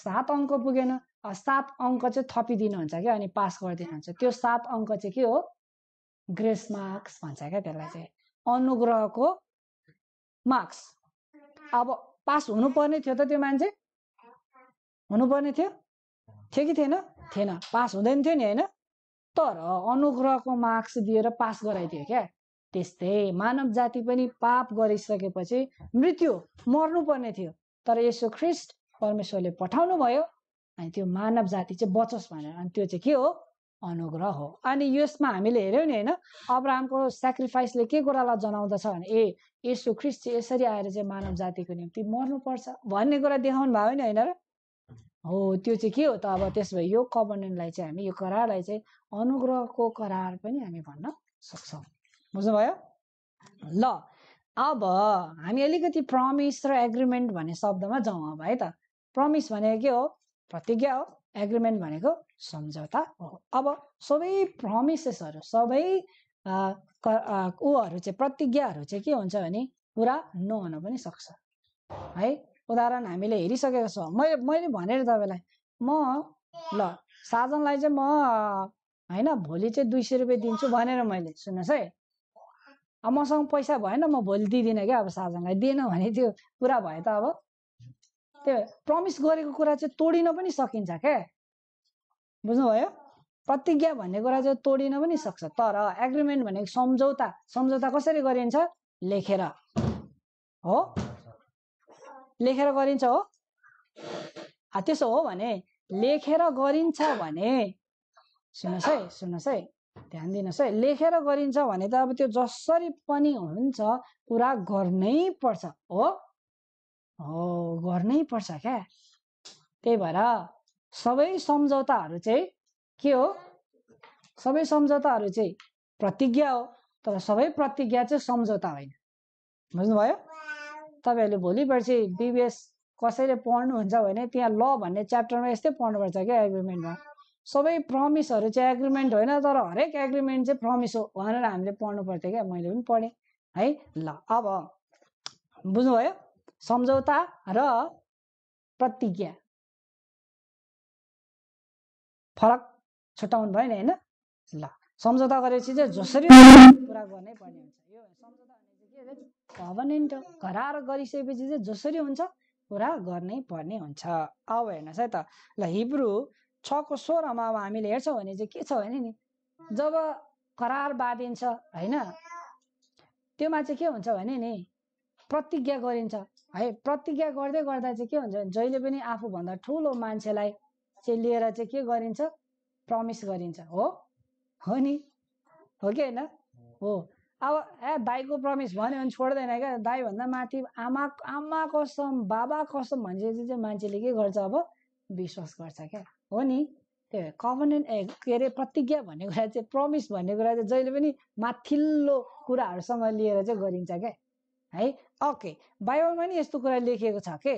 सात अङ्क पुगेन सात अङ्क चाहिँ थपिदिनुहुन्छ क्या अनि पास गरिदिनुहुन्छ त्यो सात अङ्क चाहिँ के हो ग्रेस मार्क्स भन्छ क्या त्यसलाई चाहिँ अनुग्रहको मार्क्स अब पास हुनुपर्ने थियो त त्यो मान्छे हुनुपर्ने थियो थियो कि थिएन थिएन पास हुँदैन थियो नि होइन तर अनुग्रहको मार्क्स दिएर पास गराइदियो क्या त्यस्तै मानव जाति पनि पाप गरिसकेपछि मृत्यु मर्नुपर्ने थियो तर यसो ख्रिस्ट परमेश्वरले पठाउनु भयो अनि त्यो मानव जाति चाहिँ बचोस् भनेर अनि त्यो चाहिँ के हो अनुग्रह हो अनि यसमा हामीले हेऱ्यौँ नि होइन अब्राहमको सेक्रिफाइसले के कुरालाई जनाउँदछ भने ए यसो ख्रिस्ट चाहिँ यसरी आएर चाहिँ मानव जातिको निम्ति मर्नुपर्छ भन्ने कुरा देखाउनु भयो नि होइन र हो त्यो चाहिँ के हो त अब त्यसो भए यो कभनेन्टलाई चाहिँ हामी यो करारलाई चाहिँ अनुग्रहको करार पनि हामी भन्न सक्छौँ बुझ्नुभयो ल अब हामी अलिकति प्रमिस र एग्रिमेन्ट भन्ने शब्दमा जाउँ अब है त प्रमिस भनेको के हो प्रतिज्ञा हो एग्रिमेन्ट भनेको सम्झौता हो अब सबै प्रमिसेसहरू सबै ऊहरू चाहिँ प्रतिज्ञाहरू चाहिँ के हुन्छ भने पुरा नहुन पनि सक्छ है उदाहरण हामीले हेरिसकेको छ मैले मैले भनेर तपाईँलाई म ल साजनलाई चाहिँ म होइन भोलि चाहिँ दुई सय रुपियाँ दिन्छु भनेर मैले सुन्नुहोस् है अब मसँग पैसा भएन म भोलि दिँदिनँ क्या अब साजनलाई दिएन भने त्यो कुरा भयो त अब त्यो प्रमिस गरेको कुरा चाहिँ तोडिन पनि सकिन्छ क्या बुझ्नुभयो प्रतिज्ञा भन्ने कुरा चाहिँ तोडिन पनि सक्छ तर एग्रिमेन्ट भनेको सम्झौता सम्झौता कसरी गरिन्छ लेखेर हो लेखेर गरिन्छ हो त्यसो हो भने लेखेर गरिन्छ भने सुन्नुहोस् है सुन्नुहोस् है ध्यान दिनुहोस् है लेखेर गरिन्छ भने त अब त्यो जसरी पनि हुन्छ पुरा गर्नै पर्छ हो हो गर्नै पर्छ क्या त्यही भएर सबै सम्झौताहरू चाहिँ के हो सबै सम्झौताहरू चाहिँ प्रतिज्ञा हो तर सबै प्रतिज्ञा चाहिँ सम्झौता होइन बुझ्नुभयो तपाईँहरूले भोलि पर्सि बिबिएस कसैले पढ्नुहुन्छ भने त्यहाँ ल भन्ने च्याप्टरमा यस्तै पढ्नुपर्छ क्या एग्रिमेन्टमा सबै प्रमिसहरू चाहिँ एग्रिमेन्ट होइन तर हरेक एग्रिमेन्ट चाहिँ प्रमिस हो भनेर हामीले पढ्नु पर्थ्यो क्या मैले पनि पढेँ है ल अब बुझ्नुभयो सम्झौता र प्रतिज्ञा फरक छुट्याउनु भयो नि होइन ल सम्झौता गरेपछि चाहिँ जसरी पुरा गर्नै पर्ने हुन्छ यो सम्झौता भवनेन्ट गरिसकेपछि चाहिँ जसरी हुन्छ पुरा गर्नै पर्ने हुन्छ अब हेर्नुहोस् है त ल हिब्रू छको स्वरमा अब हामीले हेर्छौँ भने चाहिँ के छ भने नि जब करार बाँधिन्छ होइन त्योमा चाहिँ के हुन्छ भने नि प्रतिज्ञा गरिन्छ है प्रतिज्ञा गर्दै गर्दा चाहिँ के हुन्छ भने जहिले पनि आफूभन्दा ठुलो मान्छेलाई चाहिँ लिएर चाहिँ के गरिन्छ प्रमिस गरिन्छ हो हो नि हो कि होइन हो अब ए दाईको प्रमिस भन्यो भने छोड्दैन क्या दाईभन्दा माथि आमा आमा कसम बाबा कसम भनेपछि चाहिँ मान्छेले के गर्छ अब विश्वास गर्छ क्या हो नि ए कमनेन्ट ए के अरे प्रतिज्ञा भन्ने कुरा चाहिँ प्रमिस भन्ने कुरा चाहिँ जहिले पनि माथिल्लो कुराहरूसँग लिएर चाहिँ गरिन्छ क्या है ओके बाइबलमा नि यस्तो कुरा लेखिएको छ के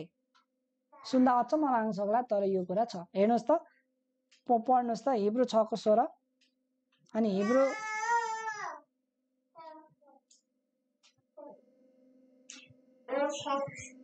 सुन्दा अचम्म लाग्न सक्ला तर यो कुरा छ हेर्नुहोस् त पढ्नुहोस् त हिब्रो को सोह्र अनि हिब्रो Thank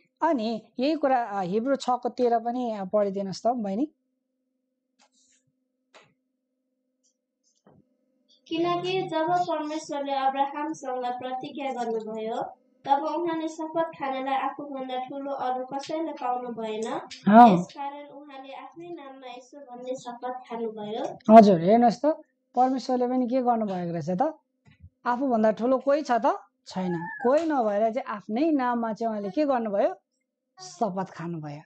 अनि यही कुरा हिब्रो छको तेह्र पनि पढिदिनुहोस् त बहिनी किनकि जब परमेश्वरले अब्राहमसँग प्रतिज्ञा गर्नुभयो तब उहाँले शपथ खानलाई आफूभन्दा ठुलो अरू कसैलाई पाउनु भएन त्यसकारण उहाँले आफ्नै नाममा यसो भन्ने शपथ खानुभयो हजुर हेर्नुहोस् त परमेश्वरले पनि के गर्नुभएको रहेछ त आफूभन्दा ठुलो कोही छ त छैन कोही नभएर चाहिँ आफ्नै नाममा चाहिँ उहाँले के गर्नुभयो शपथ खानुभयो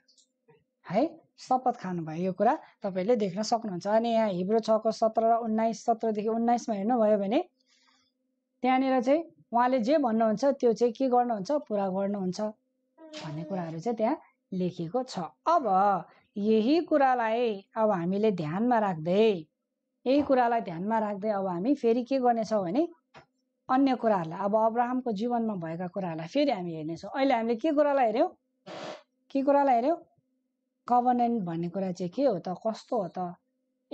है शपथ खानुभयो यो कुरा तपाईँले देख्न सक्नुहुन्छ अनि यहाँ हिब्रो छको सत्र र उन्नाइस सत्रदेखि उन्नाइसमा हेर्नुभयो भने त्यहाँनिर चाहिँ उहाँले जे भन्नुहुन्छ त्यो चाहिँ के गर्नुहुन्छ पुरा गर्नुहुन्छ भन्ने कुराहरू चाहिँ त्यहाँ लेखिएको छ अब यही कुरालाई अब हामीले ध्यानमा राख्दै यही कुरालाई ध्यानमा राख्दै अब हामी फेरि के गर्नेछौँ भने अन्य कुराहरूलाई अब अब्राहमको जीवनमा भएका कुराहरूलाई फेरि हामी हेर्नेछौँ अहिले हामीले के कुरालाई हेऱ्यौँ के कुरालाई हेऱ्यो कभनेन्ट भन्ने कुरा चाहिँ के हो त कस्तो हो त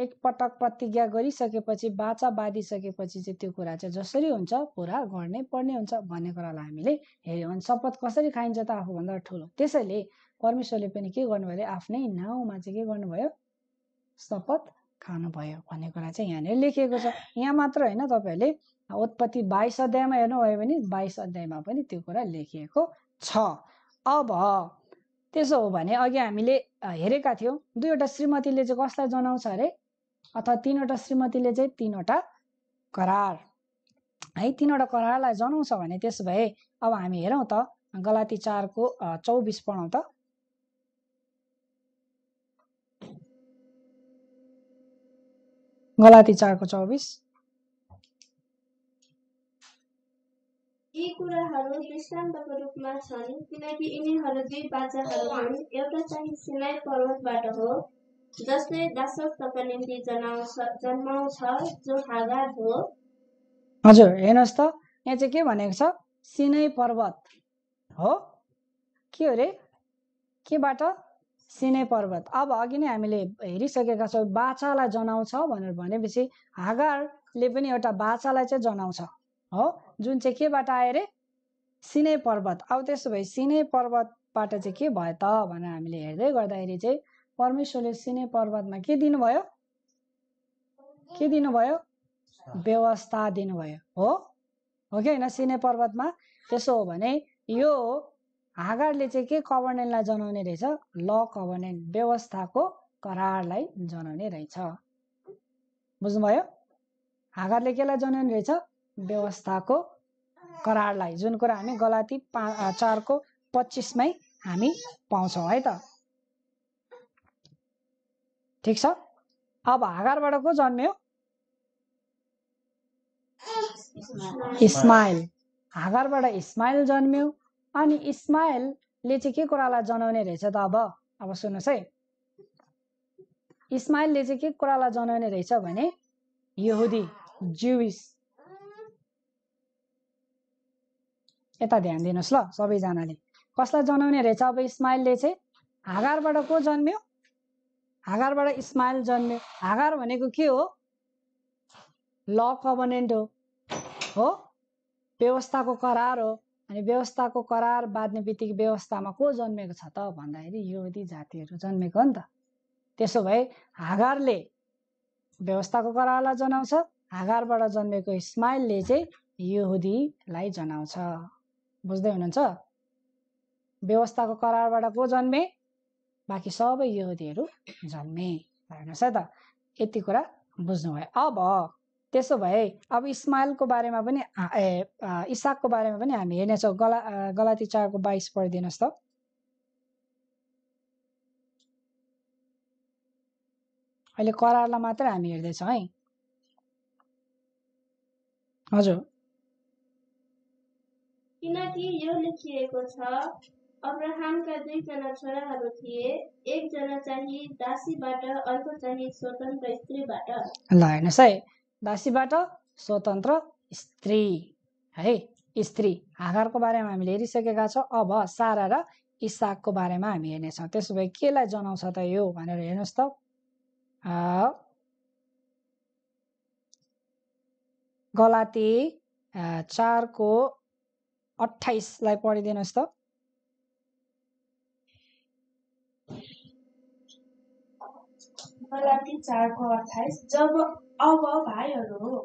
एकपटक प्रतिज्ञा गरिसकेपछि बाचा बाँधिसकेपछि चाहिँ त्यो कुरा चाहिँ जसरी हुन्छ पुरा गर्नै पर्ने हुन्छ भन्ने कुरालाई हामीले हेऱ्यौँ अनि शपथ कसरी खाइन्छ त आफूभन्दा ठुलो त्यसैले परमेश्वरले पनि के गर्नुभयो अरे आफ्नै नाउँमा चाहिँ के गर्नुभयो शपथ खानुभयो भन्ने कुरा चाहिँ यहाँनिर लेखिएको छ यहाँ मात्र होइन तपाईँहरूले उत्पत्ति बाइस अध्यायमा हेर्नुभयो भने बाइस अध्यायमा पनि त्यो कुरा लेखिएको छ अब त्यसो हो भने अघि हामीले हेरेका थियौँ दुईवटा श्रीमतीले चाहिँ कसलाई जनाउँछ अरे अथवा तिनवटा श्रीमतीले चाहिँ तिनवटा करार है तिनवटा करारलाई जनाउँछ भने त्यसो भए अब हामी हेरौँ त गलाती चारको चौबिस पढौँ त गलाती चारको चौबिस यी कुराहरू दृष्टान्तको रूपमा छन् किनकि यिनीहरू दुई बाचाहरू हुन् एउटा चाहिँ सिनाइ पर्वतबाट हो जसले दासत्वको निम्ति जनाउँछ जन्माउँछ जो हागार हो हजुर हेर्नुहोस् त यहाँ चाहिँ के भनेको छ सिनै पर्वत हो के अरे केबाट सिनै पर्वत अब अघि नै हामीले हेरिसकेका छौँ बाछालाई जनाउँछ भनेर भनेपछि हागारले पनि एउटा बाछालाई चाहिँ जनाउँछ हो जुन चाहिँ केबाट आयो अरे सिने पर्वत अब त्यसो भए सिने पर्वतबाट चाहिँ के भयो त भनेर हामीले हेर्दै गर्दाखेरि चाहिँ परमेश्वरले सिने पर्वतमा के दिनुभयो के दिनुभयो व्यवस्था दिनुभयो हो हो कि होइन सिने पर्वतमा त्यसो हो भने यो हागारले चाहिँ के कभर्नेन्टलाई जनाउने रहेछ ल कभर्नेन्ट व्यवस्थाको करारलाई जनाउने रहेछ बुझ्नुभयो हागारले केलाई जनाउने रहेछ व्यवस्थाको करारलाई जुन कुरा हामी गलाती पा चारको पच्चिसमै हामी पाउँछौँ है त ठिक छ अब हागारबाट को जन्म्यो इस्माइल हागारबाट इस्माइल जन्म्यो अनि इस्माइलले चाहिँ के कुरालाई जनाउने रहेछ त अब अब सुन्नुहोस् है इस्माइलले चाहिँ के कुरालाई जनाउने रहेछ भने यहुदी जुविस यता ध्यान दिनुहोस् ल सबैजनाले कसलाई जनाउने रहेछ अब इस्माइलले चाहिँ हागारबाट को जन्म्यो हागारबाट इस्माइल जन्म्यो हागार भनेको के हो ल कभनेन्ट हो व्यवस्थाको करार हो अनि व्यवस्थाको करार बाँध्ने बित्तिकै व्यवस्थामा को जन्मेको छ त भन्दाखेरि युवती जातिहरू जन्मेको हो नि त त्यसो भए हागारले व्यवस्थाको करारलाई जनाउँछ हागारबाट जन्मेको इस्माइलले चाहिँ यहुदीलाई जनाउँछ बुझ्दै हुनुहुन्छ व्यवस्थाको करारबाट को जन्मे बाँकी सबै युवतीहरू जन्मे हेर्नुहोस् है त यति कुरा बुझ्नुभयो अब त्यसो भए अब इस्माइलको बारेमा पनि ए इसाकको बारेमा पनि हामी हेर्नेछौँ गला गलाती चारको बाइस पढिदिनुहोस् त अहिले करारलाई मात्रै हामी हेर्दैछौँ है हजुर किनकि यो लेखिएको छ अब्राहमका दुईजना छोराहरू थिए एकजना चाहिँ दासीबाट अर्को चाहिँ स्वतन्त्र स्त्रीबाट ल हेर्नुहोस् है दासीबाट स्वतन्त्र स्त्री है स्त्री आधारको बारेमा हामीले हेरिसकेका छौँ अब सारा र इसाकको बारेमा हामी हेर्नेछौँ त्यसो भए केलाई जनाउँछ त यो भनेर हेर्नुहोस् त गलाती चारको अठाइसलाई पढिदिनुहोस् त गलाती चारको अठाइस जब अब भाइहरू हो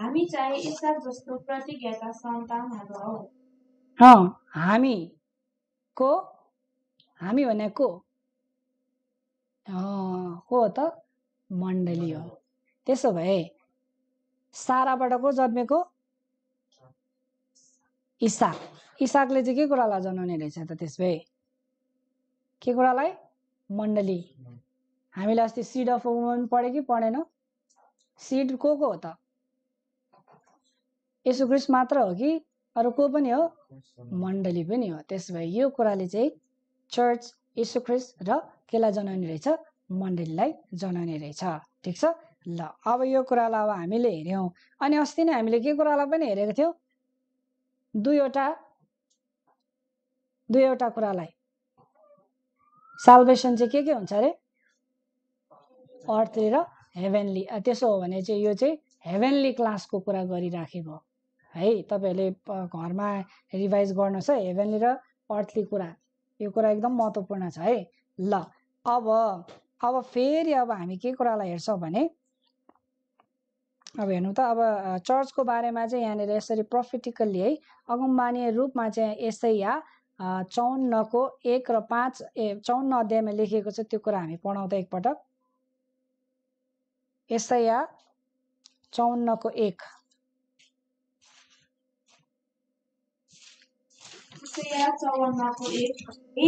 हामी चाहिँ यस्ता जस्तो प्रतिज्ञाका सन्तानहरू हौ हँ हामी को हामी भनेको को को त मण्डली हो त्यसो भए साराबाट को जन्मेको इसाक इसाकले चाहिँ के कुरालाई जनाउने रहेछ त त्यस भए के कुरालाई मण्डली हामीले अस्ति सिड अफ वुमन पढ्यो कि पढेन सिड को को हो त यसो क्रिस मात्र हो कि अरू को पनि हो मण्डली पनि हो त्यस भए यो कुराले चाहिँ चर्च यसो क्रिस र केलाई जनाउने रहेछ मण्डलीलाई जनाउने रहेछ ठिक छ ल अब यो कुरालाई अब हामीले हेऱ्यौँ अनि अस्ति नै हामीले के कुरालाई पनि हेरेको थियौँ दुईवटा दुईवटा कुरालाई साल्भेसन चाहिँ के के हुन्छ अरे र हेभेनली त्यसो हो भने चाहिँ यो चाहिँ हेभेनली क्लासको कुरा गरिराखेको है तपाईँहरूले घरमा रिभाइज गर्नुहोस् है हेभेनली र अर्थली कुरा यो कुरा एकदम महत्त्वपूर्ण छ है ल अब अब फेरि अब हामी के कुरालाई हेर्छौँ भने अब हेर्नु त अब चर्चको बारेमा चाहिँ यहाँनिर यसरी प्रफिटिकल्ली है अगमबानीय रूपमा चाहिँ यसै या चौन्नको एक र पाँच ए चौन्न अध्यायमा लेखिएको छ त्यो कुरा हामी पढाउँदा एकपटक यसै चौन्नको एक चौन्नको एक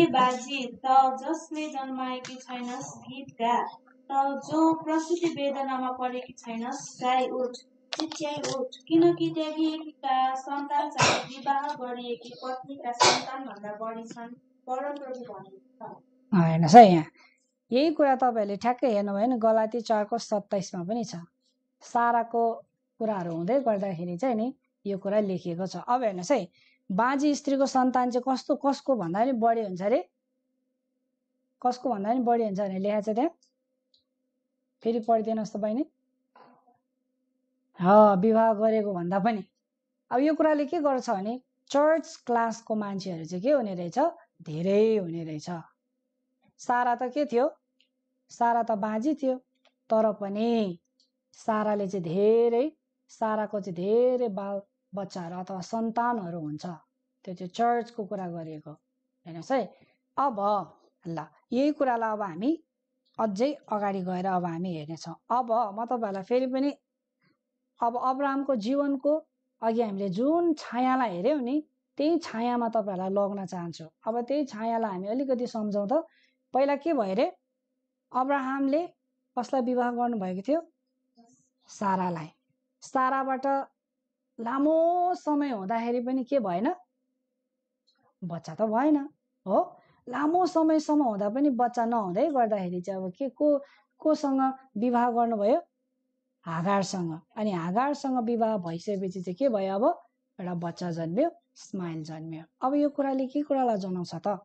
ए बाजे त जसले जन्माएकी छैनस् गीत गा र जो प्रसुति वेदनामा परेकी छैन गाई उठ चिच्याई उठ किनकि त्यागिएकीका सन्तान चाहिँ विवाह गरिएकी पत्नीका सन्तानभन्दा बढी छन् परमप्रभु भन्नुहुन्छ हेर्नुहोस् है यहाँ यही कुरा तपाईँहरूले ठ्याक्कै हेर्नुभयो भने गलाती चारको सत्ताइसमा पनि छ साराको कुराहरू हुँदै गर्दाखेरि चाहिँ नि यो कुरा लेखिएको छ अब हेर्नुहोस् है बाजी स्त्रीको सन्तान चाहिँ कस्तो कसको भन्दा पनि बढी हुन्छ अरे कसको भन्दा पनि बढी हुन्छ भने लेखाएको छ त्यहाँ फेरि पढिदिनुहोस् त बहिनी विवाह गरेको भन्दा पनि अब यो कुराले के गर्छ भने चर्च क्लासको मान्छेहरू चाहिँ के हुने रहेछ धेरै हुने रहेछ सारा त के थियो सारा त बाजी थियो तर पनि साराले चाहिँ धेरै साराको चाहिँ धेरै बाल बच्चाहरू अथवा सन्तानहरू हुन्छ त्यो चाहिँ चर्चको कुरा गरिएको हेर्नुहोस् है अब ल यही कुरालाई अब हामी अझै अगाडि गएर अब हामी हेर्नेछौँ अब म तपाईँहरूलाई फेरि पनि अब अब्राहमको जीवनको अघि हामीले जुन छायालाई हेऱ्यौँ नि त्यही छायामा तपाईँहरूलाई लग्न चाहन्छु अब त्यही छायालाई हामी अलिकति सम्झौँ त पहिला के भयो अरे अब्राहमले कसलाई विवाह गर्नुभएको थियो सारालाई साराबाट लामो समय हुँदाखेरि पनि के भएन बच्चा त भएन हो लामो समयसम्म हुँदा पनि बच्चा नहुँदै गर्दाखेरि चाहिँ अब के को कोसँग विवाह गर्नुभयो हागारसँग अनि हागारसँग विवाह भइसकेपछि चाहिँ के भयो अब एउटा बच्चा जन्म्यो स्माइल जन्म्यो अब यो कुराले के कुरालाई जनाउँछ त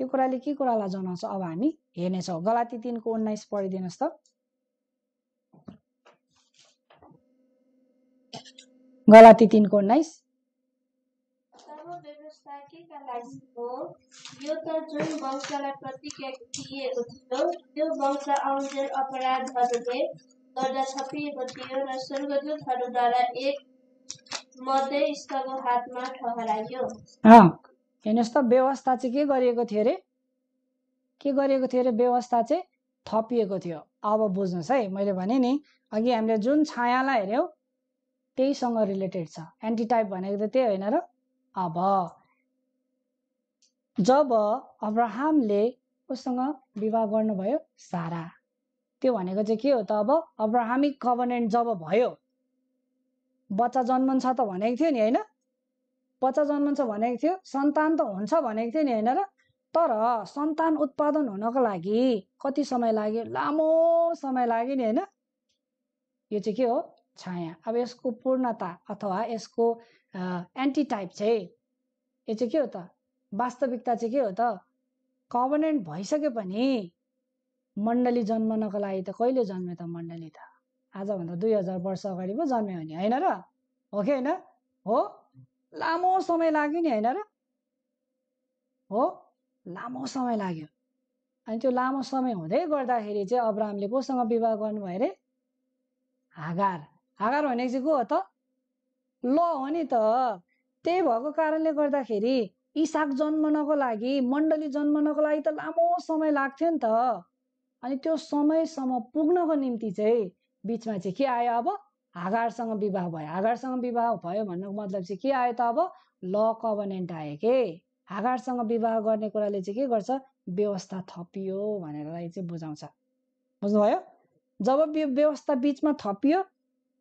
यो कुराले के कुरालाई जनाउँछ अब हामी हेर्नेछौँ गलाती तिनको उन्नाइस पढिदिनुहोस् त गलाती तिनको उन्नाइस हो यो त जुन वंशलाई प्रतिज्ञा दिइएको थियो त्यो वंश आउँजेल अपराधहरूले गर्दा छपिएको थियो र स्वर्गदूतहरूद्वारा एक मध्यस्थको हातमा ठहरायो हेर्नुहोस् त व्यवस्था चाहिँ के गरिएको थियो अरे के गरिएको थियो अरे व्यवस्था चाहिँ थपिएको थियो अब बुझ्नुहोस् है मैले भने नि अघि हामीले जुन छायालाई हेऱ्यौँ त्यहीसँग रिलेटेड छ एन्टिटाइप भनेको त त्यही होइन र अब जब अब्राहमले उसँग विवाह गर्नुभयो सारा त्यो भनेको चाहिँ के हो त अब अब्राहमिक कभनेन्ट जब भयो बच्चा जन्मन्छ त भनेको थियो नि होइन बच्चा जन्मन्छ भनेको थियो सन्तान त हुन्छ भनेको थियो नि होइन र तर सन्तान उत्पादन हुनको लागि कति समय लाग्यो लामो समय लाग्यो नि होइन यो चाहिँ के हो छाया अब यसको पूर्णता अथवा यसको एन्टिटाइप चाहिँ यो चाहिँ के हो त वास्तविकता चाहिँ के हो त कभनेन्ट भइसके पनि मण्डली जन्मनको लागि त कहिले जन्मे त मण्डली त आजभन्दा दुई हजार वर्ष अगाडि पो जन्म्यो नि होइन र हो कि होइन हो लामो समय लाग्यो नि होइन र हो लामो समय लाग्यो अनि त्यो लामो समय हुँदै गर्दाखेरि चाहिँ अब्राहमले कोसँग विवाह गर्नुभयो अरे हागार हागार भनेको चाहिँ को हो त ल हो नि त त्यही भएको कारणले गर्दाखेरि इसाक जन्मनको लागि मण्डली जन्मनको लागि त लामो समय लाग्थ्यो नि त अनि त्यो समयसम्म पुग्नको निम्ति चाहिँ बिचमा चाहिँ के आयो अब हागारसँग विवाह भयो हागारसँग विवाह भयो भन्नुको मतलब चाहिँ के आयो त अब ल कभनेन्ट आयो के हागारसँग विवाह गर्ने कुराले चाहिँ के गर्छ व्यवस्था थपियो भनेर चाहिँ बुझाउँछ बुझ्नुभयो जब व्यवस्था बिचमा थपियो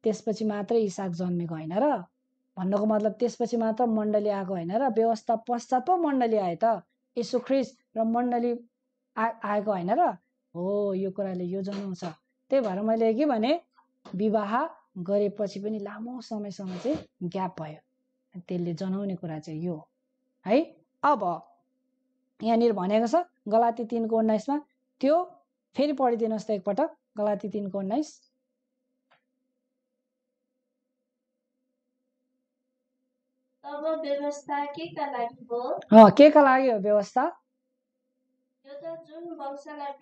त्यसपछि मात्रै इसाक जन्मेको होइन र भन्नुको मतलब त्यसपछि मात्र मण्डली आएको होइन र व्यवस्था पश्चात पो मण्डली आयो त यसो ख्रिस र मण्डली आ आएको होइन र हो यो कुराले यो जनाउँछ त्यही भएर मैले के भने विवाह गरेपछि पनि लामो समयसम्म चाहिँ ग्याप भयो त्यसले जनाउने कुरा चाहिँ यो है अब यहाँनिर भनेको छ गलाती तिनको उन्नाइसमा त्यो फेरि पढिदिनुहोस् त एकपटक गलाती तिनको उन्नाइस अब व्यवस्था के का लागि हो के लागि हो व्यवस्था जुन वंशलाई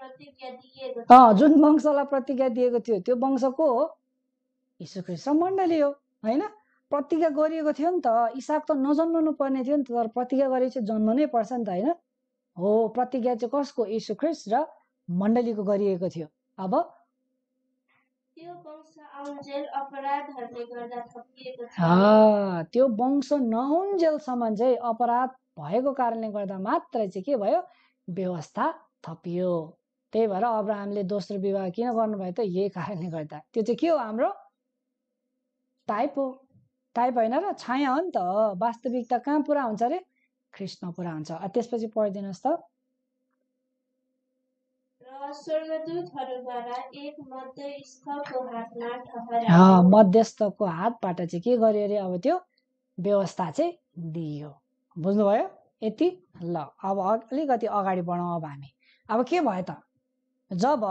प्रतिज्ञा दिएको थियो त्यो वंश को हो यीशुख्रिस्ट मण्डली हो होइन प्रतिज्ञा गरिएको थियो नि त इसाक त नजन्मनु पर्ने थियो नि त तर प्रतिज्ञा जन्म नै पर्छ नि त होइन हो प्रतिज्ञा चाहिँ कसको यीशुख्रिस्ट र मण्डलीको गरिएको थियो अब त्यो वंश नहुन्जेलसम्म चाहिँ अपराध भएको कारणले गर्दा मात्रै चाहिँ के भयो व्यवस्था थपियो त्यही भएर अब्राहमले दोस्रो विवाह किन गर्नुभयो त यही कारणले गर्दा त्यो चाहिँ के हो हाम्रो टाइप हो टाइप होइन र छाया हो नि त वास्तविकता कहाँ पुरा हुन्छ अरे कृष्ण पुरा हुन्छ त्यसपछि पढिदिनुहोस् त मध्यस्थको हातबाट चाहिँ के गर्यो अरे अब त्यो व्यवस्था चाहिँ दिइयो बुझ्नुभयो यति ल अब अलिकति अगाडि बढौँ अब हामी अब के भयो त जब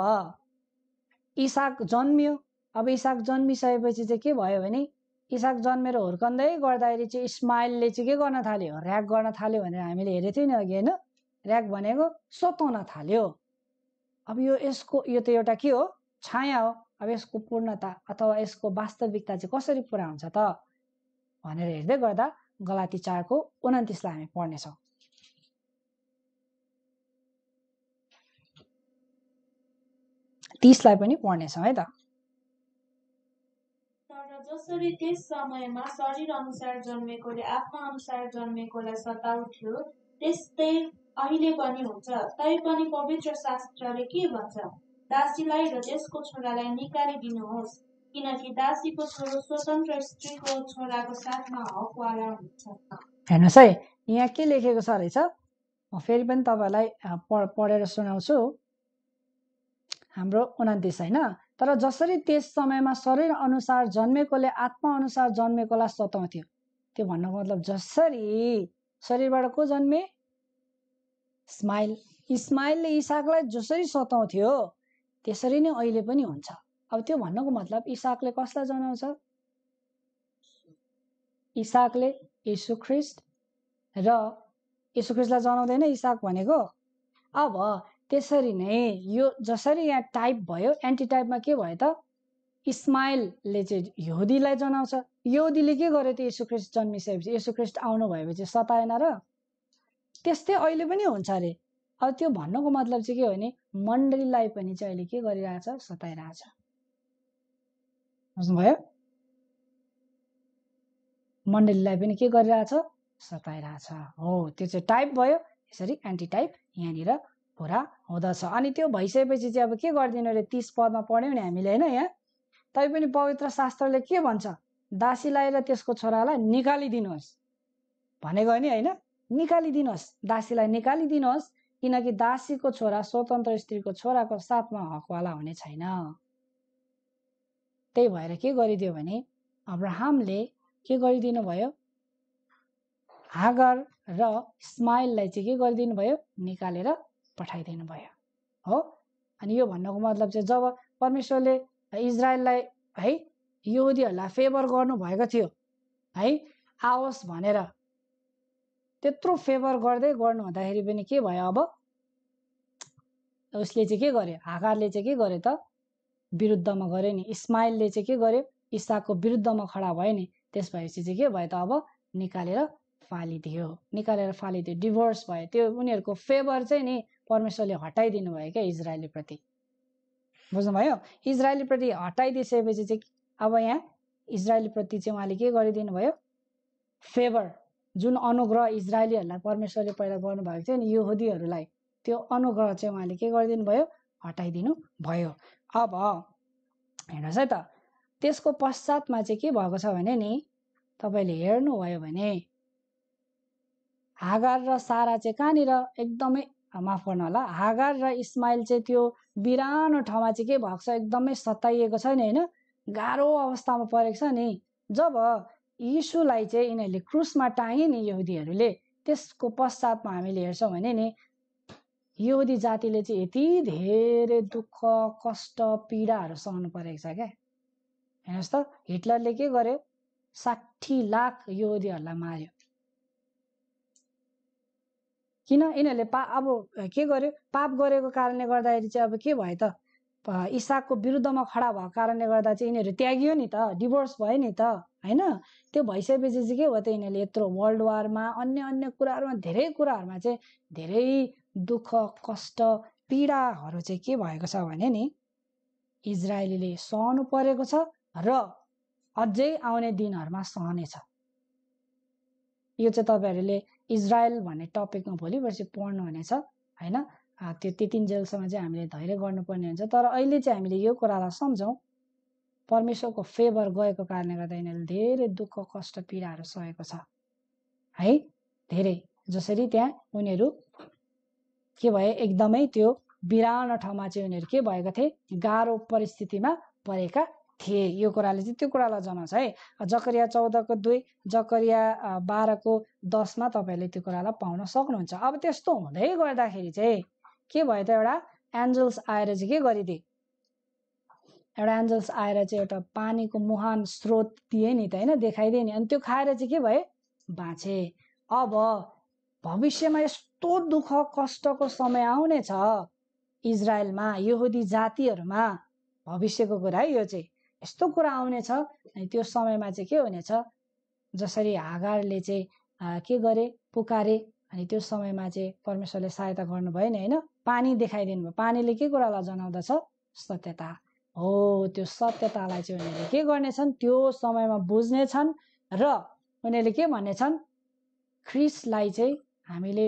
इसाक जन्मियो अब इसाक जन्मिसकेपछि चाहिँ के भयो भने इसाक जन्मेर हुर्कन्दै गर्दाखेरि चाहिँ इस्माइलले चाहिँ के गर्न थाल्यो ऱ्याक गर्न थाल्यो भनेर हामीले हेरेको थियौँ नि अघि होइन ऱ्याक भनेको सताउन थाल्यो अब यो यसको यो त एउटा के हो छाया हो अब यसको पूर्णता अथवा यसको वास्तविकता चाहिँ कसरी पुरा हुन्छ त भनेर हेर्दै गर्दा गलाती चारको उन्तिसलाई हामी पढ्नेछौँ तिसलाई पनि पढ्नेछौँ है त जसरी त्यस समयमा शरीर अनुसार जन्मेकोले आत्मा अनुसार जन्मेकोलाई सताउँथ्यो त्यस्तै अहिले पनि हुन्छ तैपनि पवित्र शास्त्रले के भन्छ दासीलाई र त्यसको छोरालाई निकालिदिनुहोस् किनकि दासीको छोरो स्वतन्त्र स्त्रीको छोराको साथमा हकवाला हुन्छ हेर्नुहोस् है यहाँ के लेखेको छ रहेछ फेरि पनि तपाईँलाई पढेर सुनाउँछु हाम्रो उन्तिस होइन तर जसरी त्यस समयमा शरीर अनुसार जन्मेकोले आत्मा अनुसार जन्मेकोलाई सताउँथ्यो त्यो भन्नुको मतलब जसरी शरीरबाट को जन्मे इस्माइल इस्माइलले इसाकलाई जसरी सताउँथ्यो त्यसरी नै अहिले पनि हुन्छ अब त्यो भन्नुको मतलब इसाकले कसलाई जनाउँछ इसाकले ख्रिस्ट र ख्रिस्टलाई जनाउँदैन इसाक भनेको अब त्यसरी नै यो जसरी यहाँ टाइप भयो एन्टी टाइपमा के भयो त इस्माइलले चाहिँ यहुदीलाई जनाउँछ यहुदीले के गर्यो त ख्रिस्ट जन्मिसकेपछि ख्रिस्ट आउनु भएपछि सताएन र त्यस्तै अहिले पनि हुन्छ अरे अब त्यो भन्नुको मतलब चाहिँ के हो भने मण्डलीलाई पनि चाहिँ अहिले के गरिरहेछ सताइरहेछ बुझ्नुभयो मण्डलीलाई पनि के गरिरहेछ सताइरहेछ हो त्यो चाहिँ टाइप भयो यसरी एन्टी टाइप यहाँनिर पुरा हुँदछ अनि त्यो भइसकेपछि चाहिँ अब के गरिदिनु अरे तिस पदमा पढ्यौँ नि हामीले होइन यहाँ तैपनि पवित्र शास्त्रले के भन्छ दासीलाई र त्यसको छोरालाई निकालिदिनुहोस् भनेको नि होइन निकालिदिनुहोस् दासीलाई निकालिदिनुहोस् किनकि दासीको छोरा स्वतन्त्र स्त्रीको छोराको साथमा हकवाला हुने छैन त्यही भएर के गरिदियो भने अब्राहमले के गरिदिनु भयो हागर र स्माइललाई चाहिँ के गरिदिनु भयो निकालेर पठाइदिनु भयो हो अनि यो भन्नुको मतलब चाहिँ जब परमेश्वरले इजरायललाई है यहुदीहरूलाई फेभर गर्नुभएको थियो है आओस् भनेर त्यत्रो फेभर गर्दै गर्नु हुँदाखेरि पनि के भयो अब उसले चाहिँ के गर्यो हाकारले चाहिँ के गर्यो त विरुद्धमा गर्यो नि इस्माइलले चाहिँ के गर्यो इसाको विरुद्धमा खडा भयो नि त्यस भएपछि चाहिँ के भयो त अब निकालेर फालिदियो निकालेर फालिदियो डिभोर्स भयो त्यो उनीहरूको फेभर चाहिँ नि परमेश्वरले हटाइदिनु भयो क्या इजरायलीप्रति बुझ्नुभयो इजरायलीप्रति हटाइदिइसकेपछि चाहिँ अब यहाँ इजरायलीप्रति चाहिँ उहाँले के गरिदिनु भयो फेभर जुन अनुग्रह इजरायलीहरूलाई परमेश्वरले पहिला गर्नुभएको थियो नि युहुदीहरूलाई त्यो अनुग्रह चाहिँ उहाँले के गरिदिनु भयो हटाइदिनु भयो अब हेर्नुहोस् है त त्यसको पश्चातमा चाहिँ के भएको छ भने नि तपाईँले हेर्नुभयो भने हागार र सारा चाहिँ कहाँनिर एकदमै माफ गर्नु होला हागार र इस्माइल चाहिँ त्यो बिरानो ठाउँमा चाहिँ के भएको छ एकदमै सताइएको छ नि होइन गाह्रो अवस्थामा परेको छ नि जब यीशुलाई चाहिँ यिनीहरूले क्रुसमा टाँगे नि यहुदीहरूले त्यसको पश्चातमा हामीले हेर्छौँ भने नि यहुदी जातिले चाहिँ यति धेरै दुःख कष्ट पीडाहरू सहनु परेको छ क्या हेर्नुहोस् त हिटलरले के गर्यो साठी लाख यहुदीहरूलाई मार्यो किन यिनीहरूले पा अब के गर्यो पाप गरेको कारणले गर्दाखेरि चाहिँ अब के भयो त इसाकको विरुद्धमा खडा भएको कारणले गर्दा चाहिँ यिनीहरू त्यागियो नि त डिभोर्स भयो नि त होइन त्यो भइसकेपछि चाहिँ के हो त यिनीहरूले यत्रो वर्ल्ड वारमा अन्य अन्य कुराहरूमा धेरै कुराहरूमा चाहिँ धेरै दुःख कष्ट पीडाहरू चाहिँ के भएको छ भने नि इजरायलीले सहनु परेको छ र अझै आउने दिनहरूमा सहनेछ यो चाहिँ तपाईँहरूले इजरायल भन्ने टपिकमा भोलि पर्सि पढ्नुहुनेछ होइन त्यो त्यतिन्जेलसम्म चाहिँ हामीले धैर्य गर्नुपर्ने हुन्छ तर अहिले चाहिँ हामीले यो कुरालाई सम्झौँ परमेश्वरको फेभर गएको कारणले गर्दा यिनीहरूले धेरै दुःख कष्ट पीडाहरू सहेको छ है धेरै जसरी त्यहाँ उनीहरू के भए एकदमै त्यो बिरानो ठाउँमा चाहिँ उनीहरू के भएको थिए गाह्रो परिस्थितिमा परेका थिए यो कुराले चाहिँ त्यो कुरालाई जनाउँछ है जकरिया चौधको दुई जकरिया बाह्रको दसमा तपाईँहरूले त्यो कुरालाई पाउन सक्नुहुन्छ अब त्यस्तो हुँदै गर्दाखेरि चाहिँ के भयो त एउटा एन्जल्स आएर चाहिँ के गरिदिए एउटा एन्जल्स आएर चाहिँ एउटा पानीको मुहान स्रोत दिए नि त होइन देखाइदिए नि अनि त्यो खाएर चाहिँ के भए बाँचे अब भविष्यमा यस्तो दुःख कष्टको समय आउने छ इजरायलमा यहुदी जातिहरूमा भविष्यको कुरा है यो चाहिँ यस्तो कुरा आउनेछ अनि त्यो समयमा चाहिँ के हुनेछ जसरी हागारले चाहिँ के गरे पुकारे अनि त्यो समयमा चाहिँ परमेश्वरले सहायता गर्नुभयो नि होइन पानी देखाइदिनु भयो पानीले के कुरालाई जनाउँदछ सत्यता हो त्यो सत्यतालाई चाहिँ उनीहरूले के गर्नेछन् त्यो समयमा बुझ्नेछन् र उनीहरूले के भन्नेछन् क्रिसलाई चाहिँ हामीले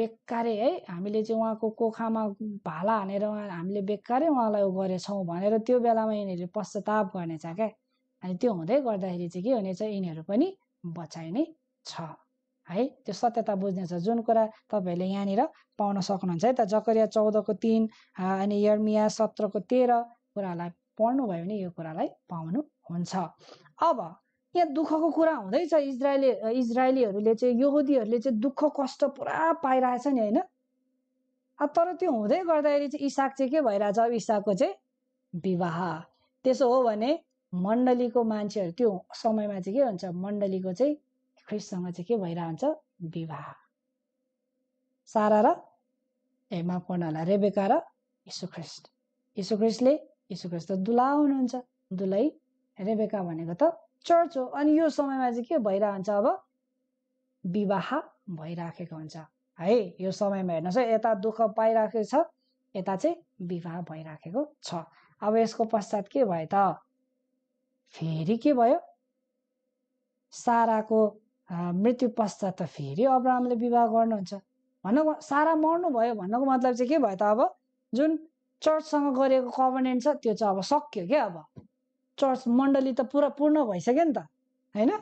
बेकारे है हामीले चाहिँ उहाँको कोखामा भाला हानेर उहाँ हामीले बेकारै उहाँलाई उ गरेछौँ भनेर त्यो बेलामा यिनीहरूले पश्चाताप गर्नेछ क्या अनि त्यो हुँदै गर्दाखेरि चाहिँ के हुनेछ यिनीहरू पनि बचाइ नै छ है त्यो सत्यता बुझ्नेछ जुन कुरा तपाईँहरूले यहाँनिर पाउन सक्नुहुन्छ है त जकरिया चौधको तिन अनि यर्मिया सत्रको तेह्र कुरालाई पढ्नुभयो भने यो कुरालाई पाउनुहुन्छ अब यहाँ दुःखको कुरा हुँदैछ इजरायली इजरायलीहरूले चाहिँ यहुदीहरूले चाहिँ दुःख कष्ट पुरा पाइरहेछ नि होइन तर त्यो हुँदै गर्दाखेरि चाहिँ इसाक चाहिँ के भइरहेछ अब इसाकको चाहिँ विवाह त्यसो हो भने मण्डलीको मान्छेहरू त्यो समयमा चाहिँ के हुन्छ मण्डलीको चाहिँ क्रिससँग चाहिँ के भइरहन्छ विवाह सारा र ए माफ गर्नु होला रेबेका र यीशुख्रिस्ट यीशुख्रिस्टले यीशुख्रिस्ट त दुला हुनुहुन्छ दुलै रेबेका भनेको त चर्च हो अनि यो समयमा चाहिँ के भइरहन्छ अब विवाह भइराखेको हुन्छ है यो समयमा हेर्नुहोस् है यता दुःख पाइराखेको छ यता चाहिँ विवाह भइराखेको छ अब यसको पश्चात के भयो त फेरि के भयो साराको मृत्यु पश्चात त फेरि अब्राहमले विवाह गर्नुहुन्छ भन्नुको सारा मर्नु भयो भन्नुको मतलब चाहिँ के भयो त अब जुन चर्चसँग गरेको कभर्नेन्ट छ त्यो चाहिँ अब सक्यो क्या अब चर्च मण्डली त पुरा पूर्ण भइसक्यो नि त होइन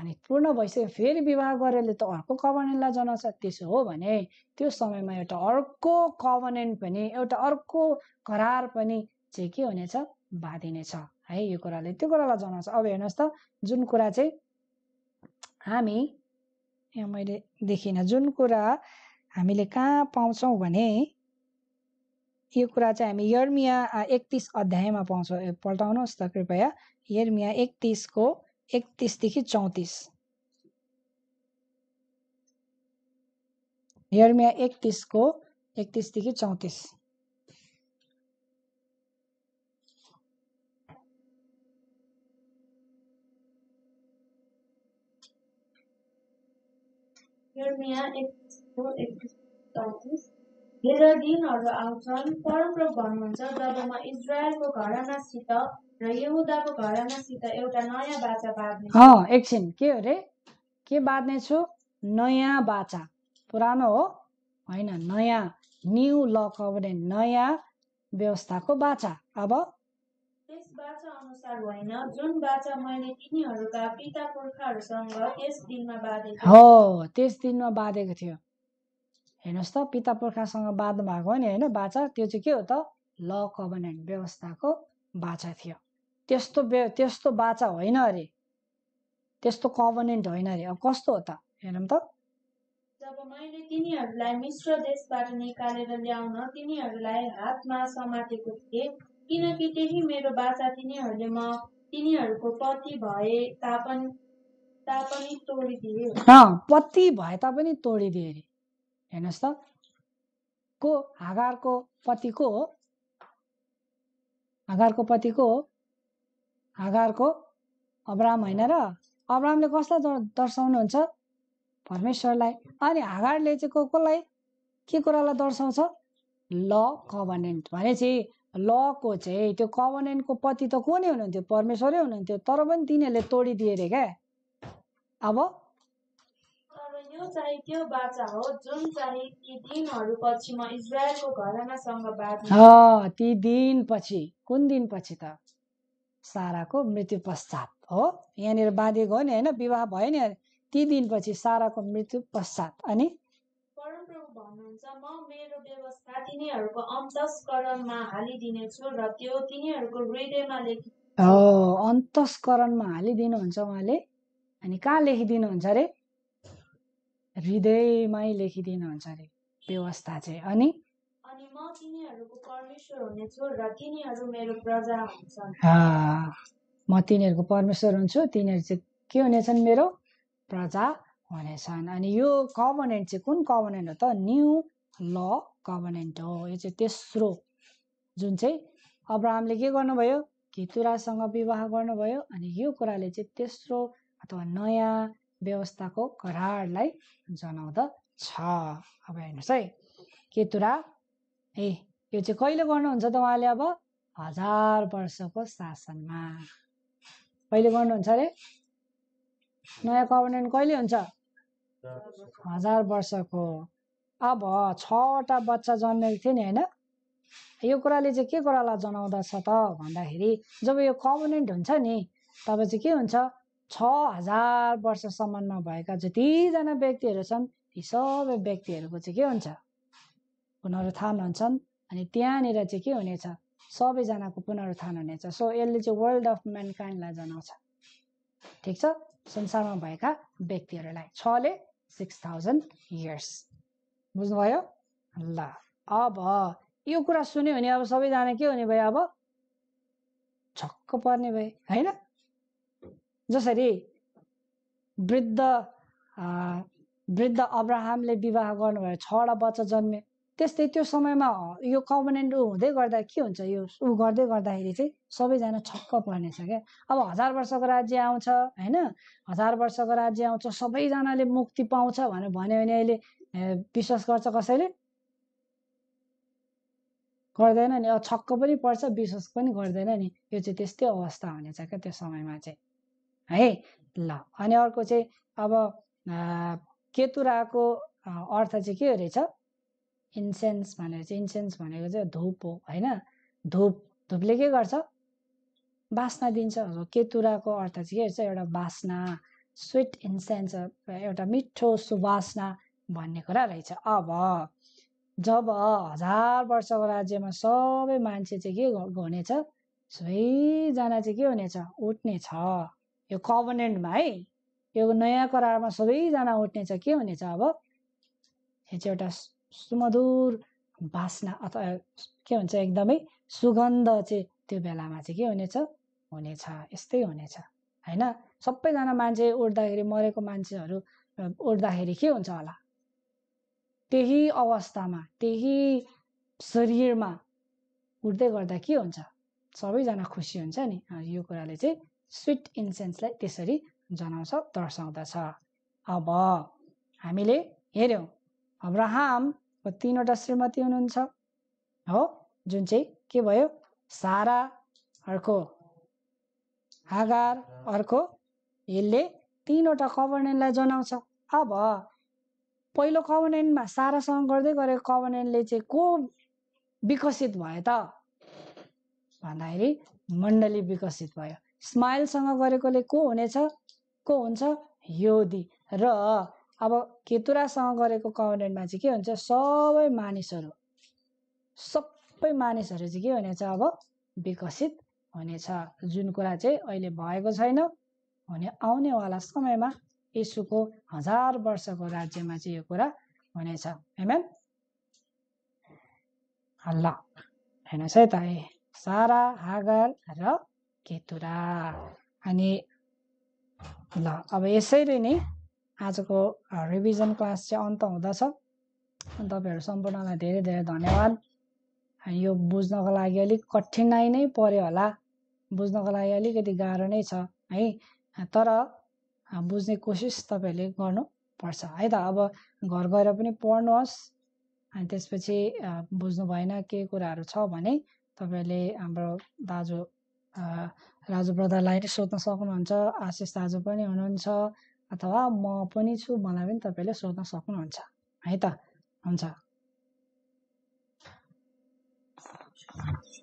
अनि पूर्ण भइसक्यो फेरि विवाह गरेरले त अर्को कभर्नेन्टलाई जनाउँछ त्यसो हो भने त्यो समयमा एउटा अर्को कभर्नेन्ट पनि एउटा अर्को करार पनि चाहिँ के हुनेछ बाँधिनेछ है यो कुराले त्यो कुरालाई जनाउँछ अब हेर्नुहोस् त जुन कुरा चाहिँ हामी यहाँ मैले देखिनँ जुन कुरा हामीले कहाँ पाउँछौँ भने यो कुरा चाहिँ हामी यर्मिया एकतिस अध्यायमा पाउँछौँ पल्टाउनुहोस् त कृपया यर्मिया एकतिसको एकतिसदेखि चौतिस यर्मिया एकतिसको एकतिसदेखि चौतिस यर्मिया एकतिसको एकतिस चौतिस हेर दिनहरू आउँछन् परम्परा भन्नुहुन्छ जब म इजरायलको घरानासित र यहुदाको घरानासित एउटा नयाँ बाचा बाँध्ने एकछिन के अरे के बाँध्ने छु नयाँ बाचा पुरानो हो होइन नयाँ न्यु ल कभरेन्ट नयाँ व्यवस्थाको बाचा अब त्यस बाचा अनुसार होइन जुन बाचा मैले तिनीहरूका पिता पुर्खाहरूसँग त्यस दिनमा बाँधेको हो त्यस दिनमा बाँधेको थियो हेर्नुहोस् त पिता पुर्खासँग बाँध्नु भएको नि होइन बाचा त्यो चाहिँ के हो त ल कभनेन्ट व्यवस्थाको बाचा थियो त्यस्तो त्यस्तो बाचा होइन अरे त्यस्तो कभनेन्ट होइन अरे अब कस्तो हो त हेरौँ त जब मैले तिनीहरूलाई मिश्र देशबाट निकालेर ल्याउन तिनीहरूलाई हातमा समातेको थिएँ किनकि त्यही मेरो बाचा तिनीहरूले म तिनीहरूको पति भए तापनि तापनि तोडिदिए पति भए तापनि तोडिदिए अरे हेर्नुहोस् त को हागारको पति को हो हागारको पति को हो हागारको अब्राम होइन र अब्रामले कसलाई दर्शाउनुहुन्छ परमेश्वरलाई अनि हागारले चाहिँ को कसलाई के कुरालाई दर्शाउँछ ल कभनेन्ट भनेपछि लको चाहिँ त्यो कमनेन्टको पति त को नै हुनुहुन्थ्यो परमेश्वरै हुनुहुन्थ्यो तर पनि तिनीहरूले तोडिदिए अरे क्या अब यो चाहिँ त्यो बाचा हो जुन चाहिँ ती दिनहरूपछि म इजरायलको घरानासँग ती दिनपछि कुन दिनपछि त साराको मृत्यु पश्चात हो यहाँनिर बाँधेको हो नि होइन विवाह भयो नि ती दिनपछि साराको मृत्यु पश्चात अनि भन्नुहुन्छ म मेरो व्यवस्था तिनीहरूको अन्तस्करणमा हालिदिनेछु र त्यो तिनीहरूको हृदयमा लेखि हो अन्तस्करणमा हालिदिनुहुन्छ उहाँले अनि कहाँ लेखिदिनुहुन्छ अरे हृदयमै लेखिदिनुहुन्छ अरे व्यवस्था चाहिँ अनि अनि म तिनीहरूको परमेश्वर हुनेछु र तिनीहरू मेरो प्रजा हुन्छन् म तिनीहरूको परमेश्वर हुन्छु तिनीहरू चाहिँ के हुनेछन् मेरो प्रजा हुनेछन् अनि यो कभनेन्ट चाहिँ कुन कभनेन्ट हो त न्यू ल कभनेन्ट हो यो चाहिँ तेस्रो जुन चाहिँ अब्राहमले के गर्नुभयो केतुरासँग विवाह गर्नुभयो अनि यो कुराले चाहिँ तेस्रो अथवा नयाँ व्यवस्थाको करारलाई जनाउँदछ अब हेर्नुहोस् है केतुरा ए यो चाहिँ कहिले गर्नुहुन्छ त उहाँले अब हजार वर्षको शासनमा कहिले गर्नुहुन्छ अरे नयाँ कभर्नेन्ट कहिले हुन्छ हजार वर्षको अब छवटा बच्चा जन्मेको थियो नि होइन यो कुराले चाहिँ के कुरालाई जनाउँदछ त भन्दाखेरि जब यो कमनेन्ट हुन्छ नि तब चाहिँ के हुन्छ छ हजार वर्षसम्ममा भएका जतिजना व्यक्तिहरू छन् ती सबै व्यक्तिहरूको चाहिँ के हुन्छ पुनरुत्थान हुन्छन् अनि त्यहाँनिर चाहिँ के हुनेछ सबैजनाको पुनरुत्थान हुनेछ सो यसले चाहिँ वर्ल्ड अफ म्यानकाइन्डलाई जनाउँछ ठिक छ संसारमा भएका व्यक्तिहरूलाई छले सिक्स थाउजन्ड इयर्स बुझ्नुभयो ल अब यो कुरा सुन्यो भने अब सबैजना के हुने भयो अब छक्क पर्ने भए होइन जसरी वृद्ध वृद्ध अब्राहमले विवाह गर्नुभयो छवटा बच्चा जन्मे त्यस्तै त्यो समयमा यो कमनेन्ट ऊ हुँदै गर्दा के हुन्छ यो ऊ गर्दै गर्दाखेरि चाहिँ सबैजना छक्क पर्नेछ क्या अब हजार वर्षको राज्य आउँछ होइन हजार वर्षको राज्य आउँछ सबैजनाले मुक्ति पाउँछ भनेर भन्यो भने अहिले विश्वास गर्छ कसैले गर्दैन नि अब छक्क पनि पर्छ विश्वास पनि गर्दैन नि यो चाहिँ त्यस्तै अवस्था हुनेछ क्या त्यो समयमा चाहिँ है ल अनि अर्को चाहिँ अब केतुराको अर्थ चाहिँ के रहेछ इन्सेन्स भनेर चाहिँ इन्सेन्स भनेको चाहिँ धुप हो होइन धुप धुपले के गर्छ बास्ना दिन्छ केतुराको अर्थ चाहिँ के रहेछ एउटा बास्ना स्विट इन्सेन्स एउटा मिठो सुवासना भन्ने कुरा रहेछ अब जब हजार वर्षको राज्यमा सबै मान्छे चाहिँ के हुनेछ सबैजना चाहिँ के हुनेछ उठ्ने छ यो कभनेन्टमा है यो नयाँ करारमा सबैजना उठ्नेछ के हुनेछ अब यो चाहिँ एउटा सुमधुर बासना अथवा के भन्छ एकदमै सुगन्ध चाहिँ त्यो बेलामा चाहिँ के हुनेछ हुनेछ यस्तै हुनेछ होइन सबैजना मान्छे उठ्दाखेरि मरेको मान्छेहरू उठ्दाखेरि के हुन्छ होला त्यही अवस्थामा त्यही शरीरमा उठ्दै गर्दा के हुन्छ सबैजना खुसी हुन्छ नि यो कुराले चाहिँ स्विट इन्सेन्सलाई त्यसरी जनाउँछ दर्शाउँदछ अब हामीले हेऱ्यौँ अब्राहम तिनवटा श्रीमती हुनुहुन्छ हो जुन चाहिँ के भयो सारा अर्को हागार अर्को यसले तिनवटा कभर्नेन्टलाई जनाउँछ अब पहिलो कभर्नेन्टमा सारासँग गर्दै गरेको कभर्नेन्टले चाहिँ को विकसित भयो त भन्दाखेरि मण्डली विकसित भयो स्माइलसँग गरेकोले को हुनेछ को हुन्छ योदी र अब केतुरासँग गरेको कभरेन्टमा चाहिँ के हुन्छ सबै मानिसहरू सबै मानिसहरू चाहिँ के हुनेछ अब विकसित हुनेछ जुन कुरा चाहिँ अहिले भएको छैन भने आउनेवाला समयमा यसुको हजार वर्षको राज्यमा चाहिँ यो कुरा हुनेछ हेमेन ल हेर्नुहोस् है त ए सारा हागर र केतुरा अनि ल अब यसैले नै आजको रिभिजन क्लास चाहिँ अन्त हुँदछ तपाईँहरू सम्पूर्णलाई धेरै धेरै धन्यवाद यो बुझ्नको लागि अलिक कठिनाइ नै पऱ्यो होला बुझ्नको लागि अलिकति गाह्रो नै छ है तर बुझ्ने कोसिस तपाईँहरूले गर्नुपर्छ है त अब घर गएर पनि पढ्नुहोस् अनि त्यसपछि बुझ्नु भएन के कुराहरू छ भने तपाईँहरूले हाम्रो दाजु राजु ब्रदरलाई नै सोध्न सक्नुहुन्छ आशिष दाजु पनि हुनुहुन्छ अथवा म पनि छु मलाई पनि तपाईँले सोध्न सक्नुहुन्छ है त हुन्छ